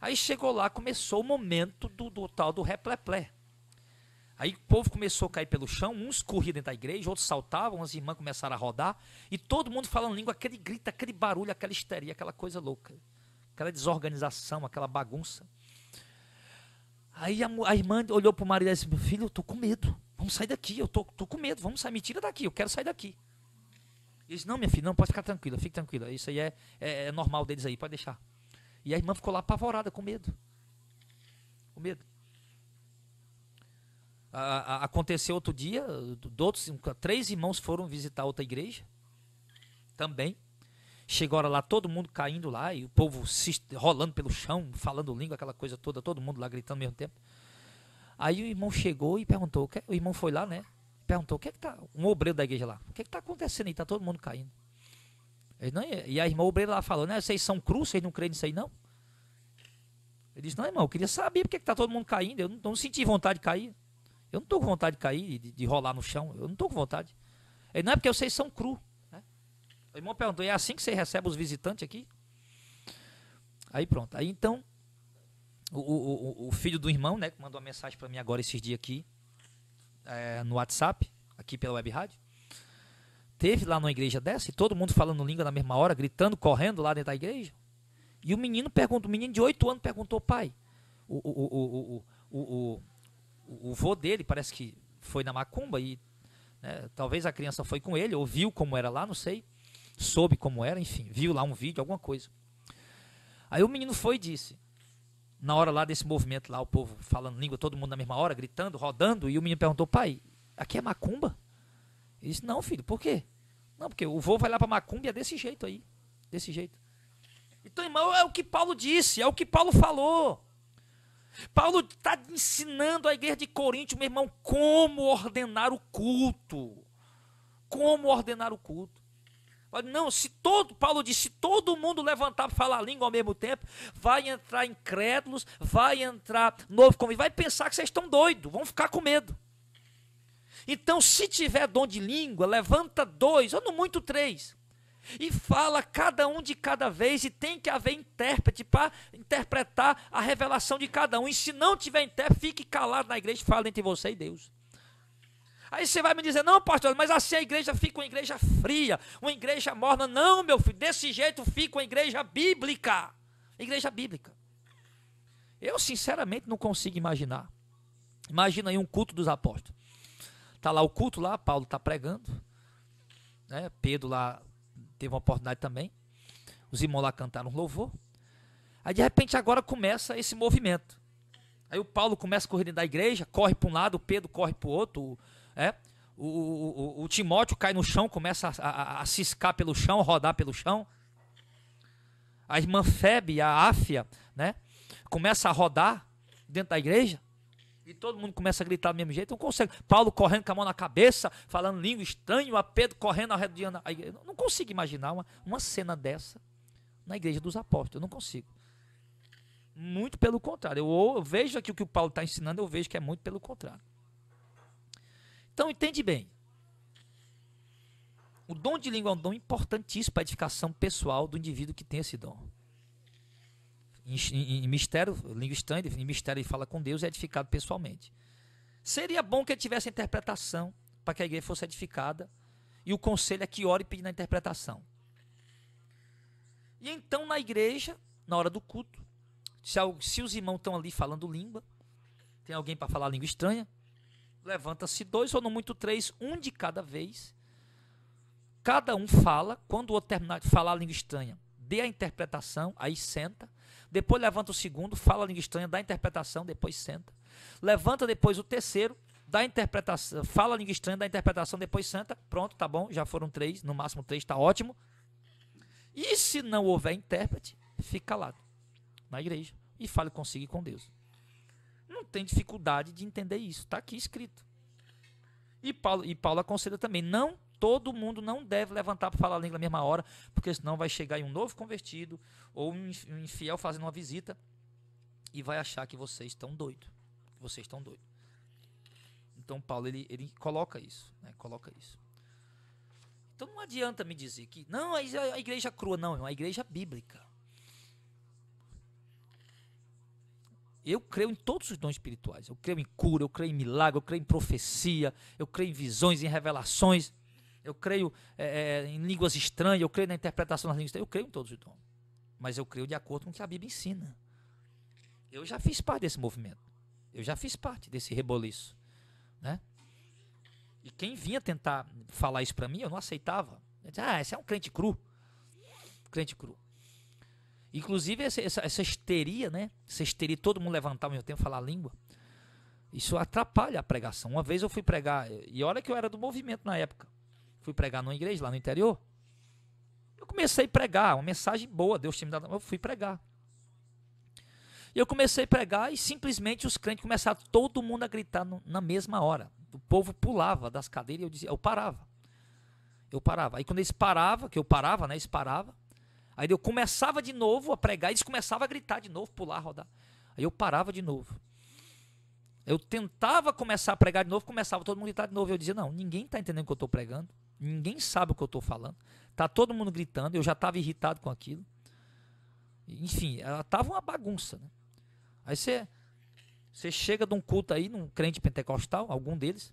Aí chegou lá, começou o momento do, do tal do repleplé. Aí o povo começou a cair pelo chão, uns corriam dentro da igreja, outros saltavam, as irmãs começaram a rodar, e todo mundo falando língua, aquele grito, aquele barulho, aquela histeria, aquela coisa louca, aquela desorganização, aquela bagunça. Aí a, a irmã olhou para o marido e disse: meu Filho, eu estou com medo. Vamos sair daqui. Eu tô com medo. Vamos sair. Me tira daqui. Eu quero sair daqui. Ele disse: Não, minha filha, não, pode ficar tranquila. Fique tranquila. Isso aí é, é, é normal deles aí. Pode deixar. E a irmã ficou lá apavorada, com medo. Com medo. A, a, aconteceu outro dia, outros, três irmãos foram visitar outra igreja. Também. Chegou hora lá, todo mundo caindo lá, e o povo se rolando pelo chão, falando língua, aquela coisa toda, todo mundo lá gritando ao mesmo tempo. Aí o irmão chegou e perguntou, o é? irmão foi lá, né? Perguntou, o que é que tá, um obreiro da igreja lá, o que é que tá acontecendo aí? Tá todo mundo caindo. Ele, não, e a irmã obreira lá falou, né? Vocês são cruz, vocês não creem nisso aí, não? Ele disse, não, irmão, eu queria saber porque é que tá todo mundo caindo, eu não, não senti vontade de cair. Eu não estou com vontade de cair, de, de, rolar no chão. Eu não estou com vontade. Ele, não é porque vocês são cru. O irmão perguntou: é assim que você recebe os visitantes aqui? Aí pronto. Aí então, o, o, o filho do irmão, né, que mandou uma mensagem para mim agora esses dias aqui, é, no WhatsApp, aqui pela web rádio, teve lá numa igreja dessa e todo mundo falando língua na mesma hora, gritando, correndo lá dentro da igreja. E o menino pergunta, o menino de 8 anos perguntou, pai, o, o, o, o, o, o, vô dele parece que foi na Macumba e né, talvez a criança foi com ele, ouviu como era lá, não sei soube como era, enfim, viu lá um vídeo, alguma coisa. Aí o menino foi e disse, na hora lá desse movimento lá, o povo falando língua, todo mundo na mesma hora, gritando, rodando, e o menino perguntou, pai, aqui é macumba? Ele disse, não, filho, por quê? Não, porque o voo vai lá para macumba e é desse jeito aí, desse jeito. Então, irmão, é o que Paulo disse, é o que Paulo falou. Paulo está ensinando a igreja de Coríntio, meu irmão, como ordenar o culto. Como ordenar o culto. Não, se todo, Paulo disse, se todo mundo levantar para falar a língua ao mesmo tempo, vai entrar incrédulos, vai entrar novo convite, vai pensar que vocês estão doidos, vão ficar com medo. Então, se tiver dom de língua, levanta dois, ou no muito três. E fala cada um de cada vez, e tem que haver intérprete para interpretar a revelação de cada um. E se não tiver intérprete, fique calado na igreja e fale entre você e Deus. Aí você vai me dizer, não, pastor, mas assim a igreja fica uma igreja fria, uma igreja morna. Não, meu filho, desse jeito fica uma igreja bíblica. Igreja bíblica. Eu, sinceramente, não consigo imaginar. Imagina aí um culto dos apóstolos. Está lá o culto lá, Paulo está pregando. Né? Pedro lá teve uma oportunidade também. Os irmãos lá cantaram louvor. Aí de repente agora começa esse movimento. Aí o Paulo começa a correr dentro da igreja, corre para um lado, o Pedro corre para o outro, é? O, o, o, Timóteo cai no chão, começa a, a, a, ciscar pelo chão, rodar pelo chão. A irmã Febe, a Áfia, né? começa a rodar dentro da igreja. E todo mundo começa a gritar do mesmo jeito, não consegue. Paulo correndo com a mão na cabeça, falando língua estranha. a Pedro correndo ao redor de igreja. Não consigo imaginar uma, uma cena dessa na igreja dos apóstolos, eu não consigo. Muito pelo contrário, eu, eu vejo aqui o que o Paulo está ensinando, eu vejo que é muito pelo contrário. Então entende bem. O dom de língua é um dom importantíssimo para a edificação pessoal do indivíduo que tem esse dom. Em, em, em mistério, língua estranha, em mistério ele fala com Deus é edificado pessoalmente. Seria bom que ele tivesse interpretação para que a igreja fosse edificada. E o conselho é que ore pedindo a interpretação. E então na igreja, na hora do culto, se, se os irmãos estão ali falando língua, tem alguém para falar língua estranha, levanta-se dois, ou no muito três, um de cada vez. Cada um fala, quando o outro terminar de falar a língua estranha, dê a interpretação, aí senta. Depois levanta o segundo, fala a língua estranha, dá a interpretação, depois senta. Levanta depois o terceiro, dá a interpretação, fala a língua estranha, dá a interpretação, depois senta. Pronto, tá bom, já foram três, no máximo três, tá ótimo. E se não houver intérprete, fica lá, na igreja, e fale consigo e com Deus não tem dificuldade de entender isso. Está aqui escrito. E Paulo, e Paulo aconselha também: não todo mundo não deve levantar para falar a língua na mesma hora, porque senão vai chegar aí um novo convertido ou um infiel fazendo uma visita e vai achar que vocês estão doidos. vocês estão doidos. Então Paulo ele, ele coloca isso, né? Coloca isso. Então não adianta me dizer que não, é a igreja crua não, é uma igreja bíblica. Eu creio em todos os dons espirituais. Eu creio em cura, eu creio em milagre, eu creio em profecia, eu creio em visões, em revelações. Eu creio é, em línguas estranhas, eu creio na interpretação das línguas estranhas. Eu creio em todos os dons. Mas eu creio de acordo com o que a Bíblia ensina. Eu já fiz parte desse movimento. Eu já fiz parte desse reboliço. Né? E quem vinha tentar falar isso para mim, eu não aceitava. Eu dizia, ah, esse é um crente cru. Crente cru. Inclusive, essa, essa, essa histeria, né? Essa histeria, todo mundo levantar o meu tempo falar a língua. Isso atrapalha a pregação. Uma vez eu fui pregar, e olha que eu era do movimento na época. Fui pregar numa igreja lá no interior. Eu comecei a pregar, uma mensagem boa, Deus tinha me dado. Eu fui pregar. E eu comecei a pregar e simplesmente os crentes começaram todo mundo a gritar no, na mesma hora. O povo pulava das cadeiras e eu dizia, eu parava. Eu parava. Aí quando eles paravam, que eu parava, né? Eles paravam. Aí eu começava de novo a pregar, e eles começavam a gritar de novo, pular, rodar. Aí eu parava de novo. Eu tentava começar a pregar de novo, começava todo mundo a gritar de novo. Eu dizia, não, ninguém está entendendo o que eu estou pregando, ninguém sabe o que eu estou falando. Tá todo mundo gritando, eu já estava irritado com aquilo. Enfim, ela tava uma bagunça. Né? Aí você, você chega de um culto aí, num crente pentecostal, algum deles,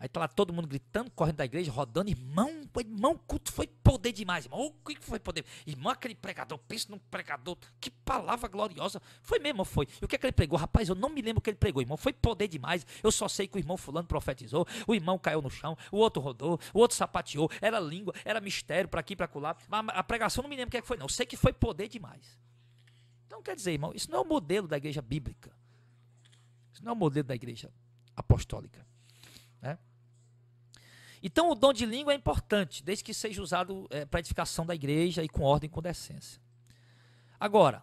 Aí tá lá todo mundo gritando, correndo da igreja, rodando. Irmão, irmão, culto foi poder demais, irmão. O oh, que foi poder? Irmão, aquele pregador, pensa num pregador, que palavra gloriosa. Foi mesmo, foi. E o que é que ele pregou? Rapaz, eu não me lembro o que ele pregou, irmão. Foi poder demais. Eu só sei que o irmão fulano profetizou, o irmão caiu no chão, o outro rodou, o outro sapateou. Era língua, era mistério, para aqui, para acolá. Mas a pregação não me lembro o que, é que foi, não. Eu sei que foi poder demais. Então, quer dizer, irmão, isso não é o modelo da igreja bíblica. Isso não é o modelo da igreja apostólica. Né? Então, o dom de língua é importante, desde que seja usado é, para edificação da igreja e com ordem e com decência. Agora,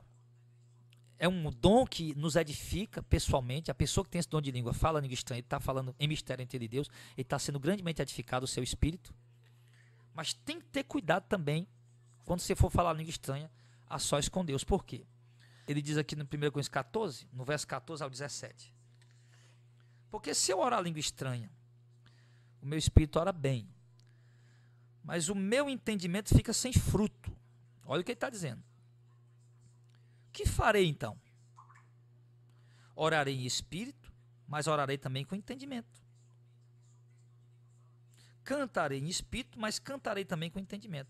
é um dom que nos edifica pessoalmente. A pessoa que tem esse dom de língua fala língua estranha, está falando em mistério entre Deus, ele está sendo grandemente edificado o seu espírito. Mas tem que ter cuidado também quando você for falar língua estranha a sós com Deus. Por quê? Ele diz aqui no 1 Coríntios 14, no verso 14 ao 17. Porque se eu orar língua estranha meu espírito ora bem, mas o meu entendimento fica sem fruto. Olha o que ele está dizendo. Que farei então? Orarei em espírito, mas orarei também com entendimento. Cantarei em espírito, mas cantarei também com entendimento.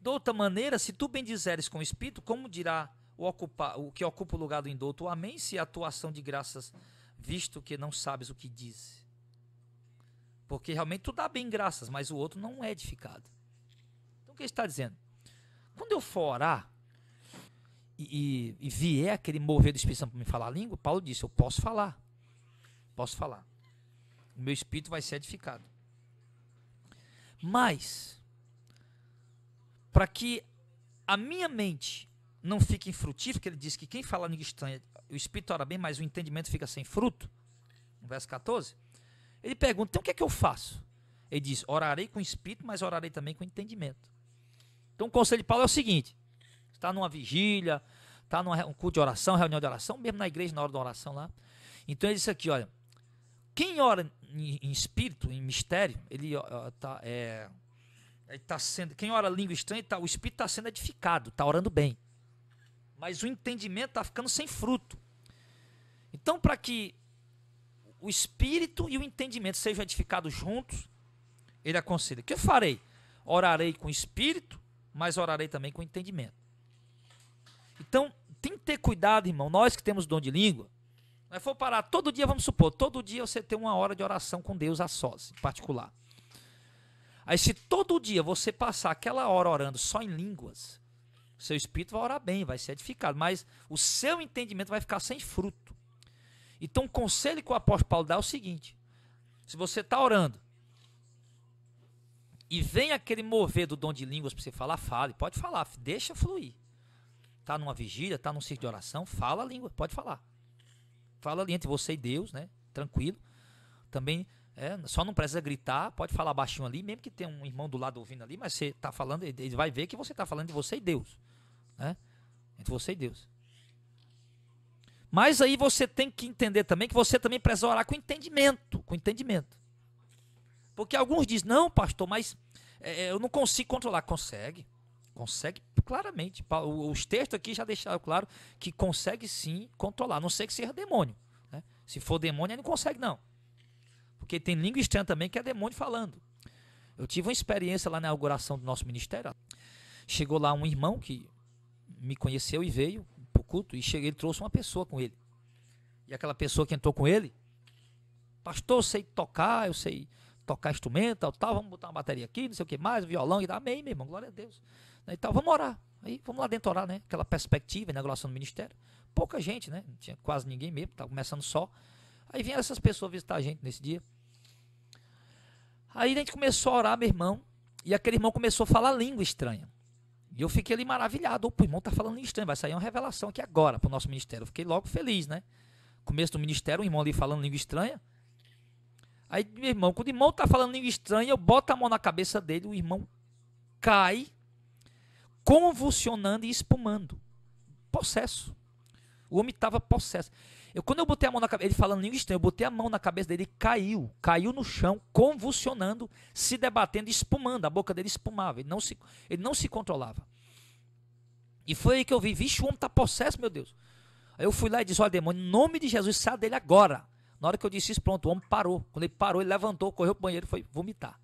De outra maneira, se tu bendizeres com espírito, como dirá o, ocupa, o que ocupa o lugar do indulto? Amém, se a atuação de graças, visto que não sabes o que diz. Porque realmente tu dá bem graças, mas o outro não é edificado. Então o que ele está dizendo? Quando eu for orar e, e, e vier aquele mover do Espírito Santo para me falar a língua, Paulo disse: Eu posso falar. Posso falar. O meu espírito vai ser edificado. Mas, para que a minha mente não fique infrutífera, que ele diz que quem fala língua estranha, o espírito ora bem, mas o entendimento fica sem fruto. No verso 14 ele pergunta: então o que é que eu faço? Ele diz: orarei com espírito, mas orarei também com entendimento. Então o conselho de Paulo é o seguinte: está numa vigília, está num culto de oração, reunião de oração, mesmo na igreja, na hora da oração lá. Então ele disse aqui: olha, quem ora em, espírito, em mistério, ele está. É, tá sendo, quem ora língua estranha, tá, o espírito está sendo edificado, está orando bem. Mas o entendimento está ficando sem fruto. Então, para que o espírito e o entendimento sejam edificados juntos, ele aconselha: que eu farei? Orarei com o espírito, mas orarei também com o entendimento. Então, tem que ter cuidado, irmão. Nós que temos dom de língua, nós vamos parar todo dia, vamos supor, todo dia você tem uma hora de oração com Deus a sós, em particular. Aí, se todo dia você passar aquela hora orando só em línguas, seu espírito vai orar bem, vai ser edificado, mas o seu entendimento vai ficar sem fruto. Então, o conselho que o apóstolo Paulo dá é o seguinte: se você está orando e vem aquele mover do dom de línguas para você falar, fale, pode falar, deixa fluir. Tá numa vigília, tá num sítio de oração, fala a língua, pode falar. Fala ali entre você e Deus, né? Tranquilo. Também é, só não precisa gritar, pode falar baixinho ali, mesmo que tenha um irmão do lado ouvindo ali, mas você está falando, ele vai ver que você está falando de você e Deus. Né? Entre você e Deus. Mas aí você tem que entender também que você também precisa orar com entendimento, com entendimento. Porque alguns dizem, não, pastor, mas é, eu não consigo controlar. Consegue, consegue claramente. Os textos aqui já deixaram claro que consegue sim controlar, a não sei que seja demônio. Né? Se for demônio, ele não consegue não. Porque tem língua estranha também que é demônio falando. Eu tive uma experiência lá na inauguração do nosso ministério. Chegou lá um irmão que me conheceu e veio, pro culto e cheguei, ele trouxe uma pessoa com ele. E aquela pessoa que entrou com ele, pastor, eu sei tocar, eu sei tocar instrumento, tal, tal, vamos botar uma bateria aqui, não sei o que mais, um violão, e dá, amém, meu irmão, glória a Deus. Né, e tal, vamos orar. Aí vamos lá dentro orar, né? Aquela perspectiva, Relação do ministério. Pouca gente, né? Não tinha quase ninguém mesmo, estava começando só. Aí vieram essas pessoas visitar a gente nesse dia. Aí a gente começou a orar, meu irmão, e aquele irmão começou a falar língua estranha. E eu fiquei ali maravilhado. Opa, o irmão tá falando em estranho, vai sair uma revelação aqui agora pro nosso ministério. fiquei logo feliz, né? Começo do ministério, o irmão ali falando língua estranha. Aí, meu irmão, quando o irmão tá falando língua estranha, eu boto a mão na cabeça dele, o irmão cai, convulsionando e espumando. Possesso. O homem estava possesso. Eu, quando eu botei a mão na cabeça, ele falando língua estranha, eu botei a mão na cabeça dele, caiu, caiu no chão, convulsionando, se debatendo, espumando, a boca dele espumava, ele não se, ele não se controlava. E foi aí que eu vi, vixe, o homem está possesso, meu Deus. Aí eu fui lá e disse, olha demônio, em nome de Jesus, sai dele agora. Na hora que eu disse isso, pronto, o homem parou. Quando ele parou, ele levantou, correu pro banheiro e foi vomitar.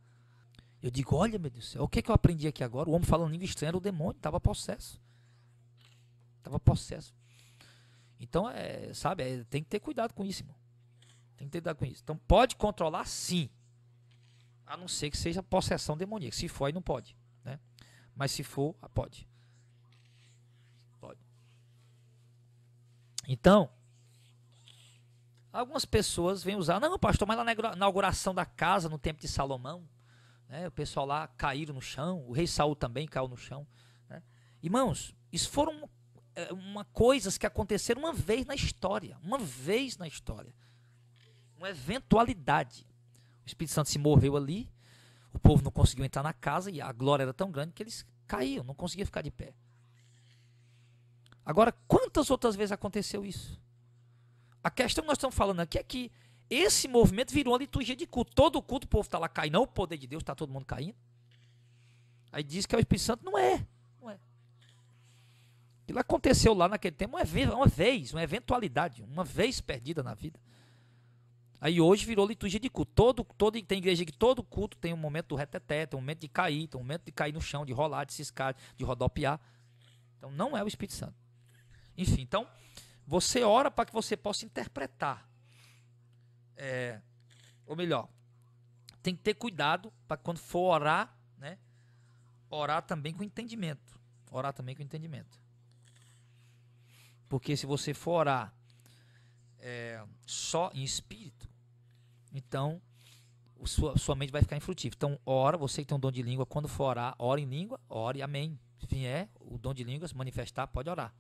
Eu digo, olha, meu Deus do céu, o que, é que eu aprendi aqui agora? O homem falando língua estranha era o demônio, estava possesso. Estava possesso. Então, é, sabe, é, tem que ter cuidado com isso, irmão. Tem que ter cuidado com isso. Então, pode controlar sim. A não ser que seja possessão demoníaca. Se for, aí não pode. Né? Mas se for, ah, pode. Pode. Então, algumas pessoas vêm usar. Não, pastor, mas lá na inauguração da casa, no tempo de Salomão, né, o pessoal lá caíram no chão. O rei Saul também caiu no chão. Né? Irmãos, isso foram é, uma coisas que aconteceram uma vez na história, uma vez na história. Uma eventualidade. O Espírito Santo se moveu ali, o povo não conseguiu entrar na casa e a glória era tão grande que eles caíam, não conseguiam ficar de pé. Agora, quantas outras vezes aconteceu isso? A questão que nós estamos falando aqui é que esse movimento virou uma liturgia de culto. Todo culto o povo está lá caindo, não o poder de Deus, está todo mundo caindo. Aí diz que é o Espírito Santo. Não é. Aquilo aconteceu lá naquele tempo, uma vez, uma vez, uma eventualidade, uma vez perdida na vida. Aí hoje virou liturgia de culto. Todo, todo, tem igreja que todo culto tem um momento do reteté, tem um momento de cair, tem um momento de cair no chão, de rolar, de ciscar, de rodopiar. Então não é o Espírito Santo. Enfim, então você ora para que você possa interpretar. É, ou melhor, tem que ter cuidado para quando for orar, né? Orar também com entendimento. Orar também com entendimento. Porque se você for orar é, só em espírito, então sua, sua mente vai ficar infrutífera. Então, ora, você que tem um dom de língua, quando for orar, ora em língua, ore amém. Enfim, é o dom de língua, se manifestar, pode orar.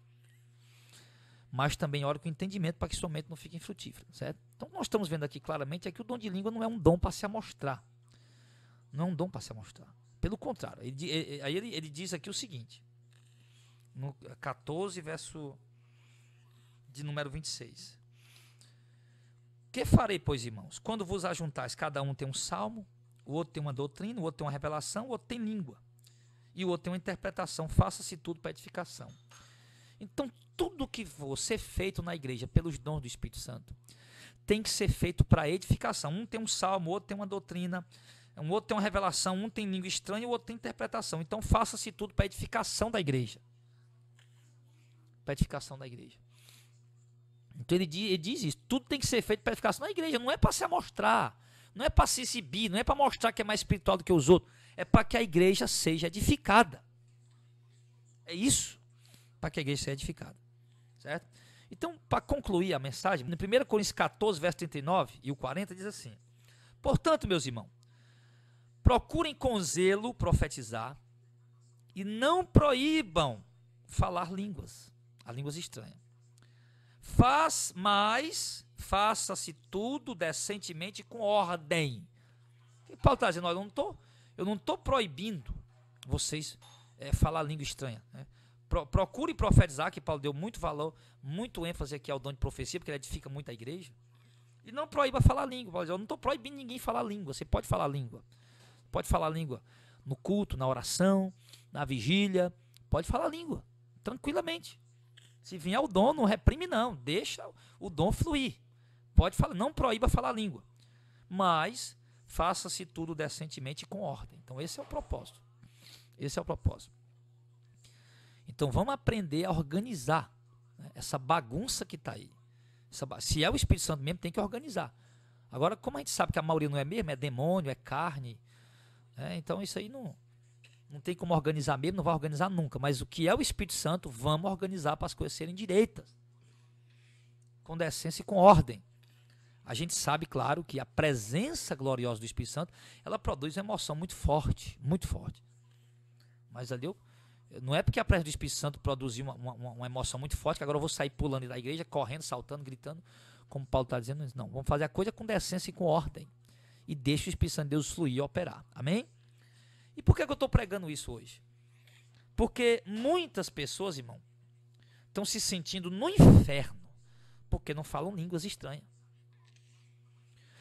Mas também ore com entendimento para que sua mente não fique infrutífera, certo? Então, nós estamos vendo aqui claramente é que o dom de língua não é um dom para se amostrar. Não é um dom para se amostrar. Pelo contrário, ele, aí ele, ele diz aqui o seguinte, no 14, verso de número 26. Que farei, pois, irmãos? Quando vos ajuntais, cada um tem um salmo, o outro tem uma doutrina, o outro tem uma revelação, o outro tem língua. E o outro tem uma interpretação. Faça-se tudo para edificação. Então, tudo que for ser feito na igreja pelos dons do Espírito Santo tem que ser feito para edificação. Um tem um salmo, o outro tem uma doutrina, um outro tem uma revelação, um tem língua estranha, o outro tem interpretação. Então, faça-se tudo para edificação da igreja. Para edificação da igreja. Então ele diz, ele diz isso. Tudo tem que ser feito para ficar só na igreja. Não é para se amostrar. Não é para se exibir. Não é para mostrar que é mais espiritual do que os outros. É para que a igreja seja edificada. É isso. Para que a igreja seja edificada. Certo? Então, para concluir a mensagem, no 1 Coríntios 14, verso 39 e o 40 diz assim: Portanto, meus irmãos, procurem com zelo profetizar e não proíbam falar línguas, a línguas estranhas. Faz mais, faça-se tudo decentemente com ordem. E Paulo está dizendo, olha, eu não estou eu não tô proibindo vocês é, falar língua estranha. Né? Pro, procure profetizar, que Paulo deu muito valor, muito ênfase aqui ao dom de profecia, porque ele edifica muito a igreja. E não proíba falar língua. Paulo diz, eu não estou proibindo ninguém falar língua. Você pode falar língua. Pode falar língua no culto, na oração, na vigília. Pode falar língua, tranquilamente. Se vier o dom, não reprime, não. Deixa o dom fluir. Pode falar, não proíba falar língua. Mas faça-se tudo decentemente e com ordem. Então, esse é o propósito. Esse é o propósito. Então, vamos aprender a organizar né, essa bagunça que está aí. Essa, se é o Espírito Santo mesmo, tem que organizar. Agora, como a gente sabe que a maioria não é mesmo, é demônio, é carne. Né, então, isso aí não não tem como organizar mesmo, não vai organizar nunca. Mas o que é o Espírito Santo, vamos organizar para as coisas serem direitas. Com decência e com ordem. A gente sabe, claro, que a presença gloriosa do Espírito Santo, ela produz uma emoção muito forte, muito forte. Mas ali eu, não é porque a presença do Espírito Santo produziu uma, uma, uma, emoção muito forte, que agora eu vou sair pulando da igreja, correndo, saltando, gritando, como Paulo está dizendo. Não, vamos fazer a coisa com decência e com ordem. E deixa o Espírito Santo de Deus fluir e operar. Amém? E por que, é que eu estou pregando isso hoje? Porque muitas pessoas, irmão, estão se sentindo no inferno porque não falam línguas estranhas.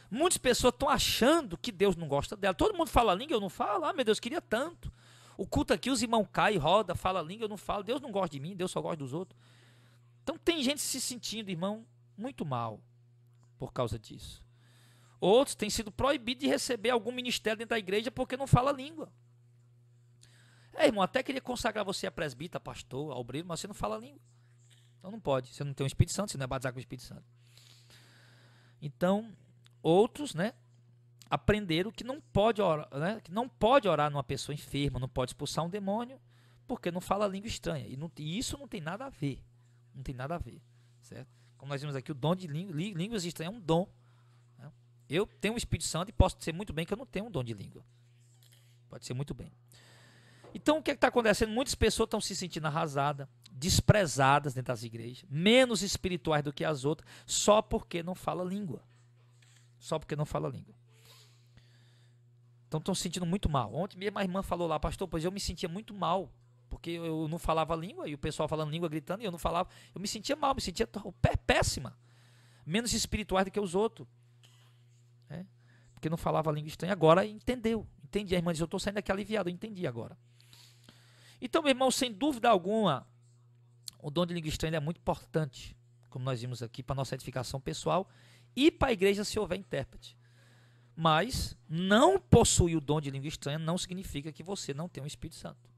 Muitas pessoas estão achando que Deus não gosta dela. Todo mundo fala língua, eu não falo. Ah, meu Deus, queria tanto. O culto aqui, os irmãos caem, roda, fala língua, eu não falo. Deus não gosta de mim, Deus só gosta dos outros. Então tem gente se sentindo, irmão, muito mal por causa disso. Outros têm sido proibidos de receber algum ministério dentro da igreja porque não fala língua. É, irmão, até queria consagrar você a presbítero, pastor, a obreiro, mas você não fala língua. Então não pode. Você não tem o um Espírito Santo, você não é batizado com o Espírito Santo. Então, outros, né, aprenderam que não pode orar, né, que não pode orar numa pessoa enferma, não pode expulsar um demônio, porque não fala língua estranha. E, não, e isso não tem nada a ver. Não tem nada a ver, certo? Como nós vimos aqui, o dom de língua, línguas estranhas é um dom. Né? Eu tenho o um Espírito Santo e posso ser muito bem que eu não tenho um dom de língua. Pode ser muito bem. Então, o que é está acontecendo? Muitas pessoas estão se sentindo arrasadas, desprezadas dentro das igrejas, menos espirituais do que as outras, só porque não fala língua. Só porque não fala língua. Então, estão se sentindo muito mal. Ontem mesmo a irmã falou lá, pastor, pois eu me sentia muito mal, porque eu não falava língua, e o pessoal falando língua, gritando, e eu não falava. Eu me sentia mal, me sentia péssima. Menos espirituais do que os outros. É? Porque não falava língua estranha. Agora entendeu. Entendi. A irmã disse, eu estou saindo daqui aliviado, eu entendi agora. Então, meu irmão, sem dúvida alguma, o dom de língua estranha é muito importante, como nós vimos aqui, para nossa edificação pessoal e para a igreja se houver intérprete. Mas não possuir o dom de língua estranha não significa que você não tem o um Espírito Santo.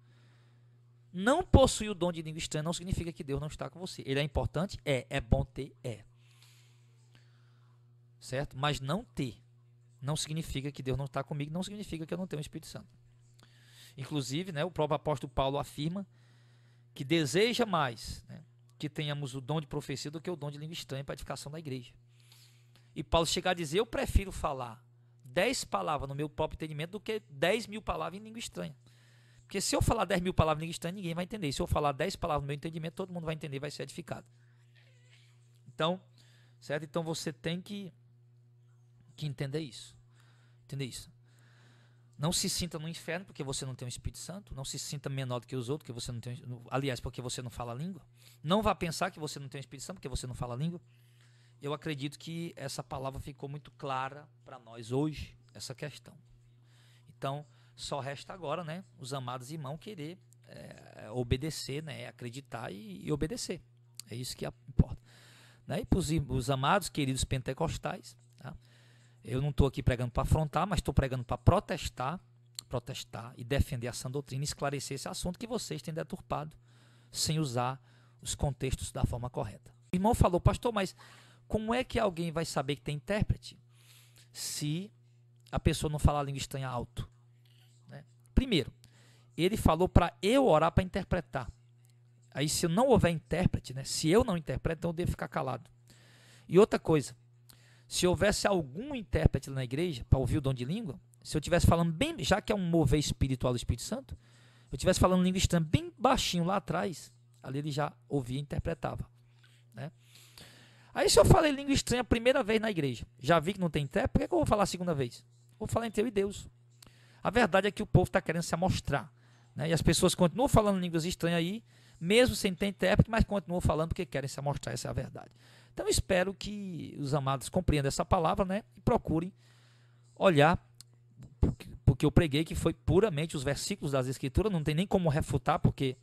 Não possuir o dom de língua estranha não significa que Deus não está com você. Ele é importante? É. É bom ter? É. Certo? Mas não ter não significa que Deus não está comigo, não significa que eu não tenho o um Espírito Santo. Inclusive, né, o próprio apóstolo Paulo afirma que deseja mais né, que tenhamos o dom de profecia do que o dom de língua estranha para a edificação da igreja. E Paulo chega a dizer: Eu prefiro falar dez palavras no meu próprio entendimento do que dez mil palavras em língua estranha. Porque se eu falar 10 mil palavras em língua estranha, ninguém vai entender. Se eu falar 10 palavras no meu entendimento, todo mundo vai entender e vai ser edificado. Então, certo? Então você tem que, que entender isso. Entender isso. Não se sinta no inferno porque você não tem o Espírito Santo. Não se sinta menor do que os outros, porque você não tem. Aliás, porque você não fala a língua. Não vá pensar que você não tem o Espírito Santo porque você não fala a língua. Eu acredito que essa palavra ficou muito clara para nós hoje, essa questão. Então, só resta agora, né, os amados irmãos querer é, obedecer, né, acreditar e, e, obedecer. É isso que importa. Né? E para os amados, queridos pentecostais, tá? Eu não estou aqui pregando para afrontar, mas estou pregando para protestar, protestar e defender a sã doutrina, esclarecer esse assunto que vocês têm deturpado sem usar os contextos da forma correta. O irmão falou, pastor, mas como é que alguém vai saber que tem intérprete se a pessoa não falar a língua estranha alto? Né? Primeiro, ele falou para eu orar para interpretar. Aí, se não houver intérprete, né? se eu não interpreto, então eu devo ficar calado. E outra coisa, se houvesse algum intérprete na igreja para ouvir o dom de língua, se eu tivesse falando bem, já que é um mover espiritual do Espírito Santo, eu estivesse falando língua estranha bem baixinho lá atrás, ali ele já ouvia e interpretava. Né? Aí se eu falei língua estranha a primeira vez na igreja, já vi que não tem intérprete, por que, é que eu vou falar a segunda vez? Vou falar entre eu e Deus. A verdade é que o povo está querendo se amostrar. Né? E as pessoas continuam falando línguas estranhas aí, mesmo sem ter intérprete, mas continuam falando porque querem se amostrar, essa é a verdade. Então espero que os amados compreendam essa palavra, né? E procurem olhar porque eu preguei que foi puramente os versículos das escrituras, não tem nem como refutar porque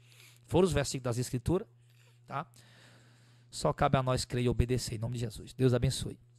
foram os versículos das escrituras, tá? Só cabe a nós crer e obedecer em nome de Jesus. Deus abençoe.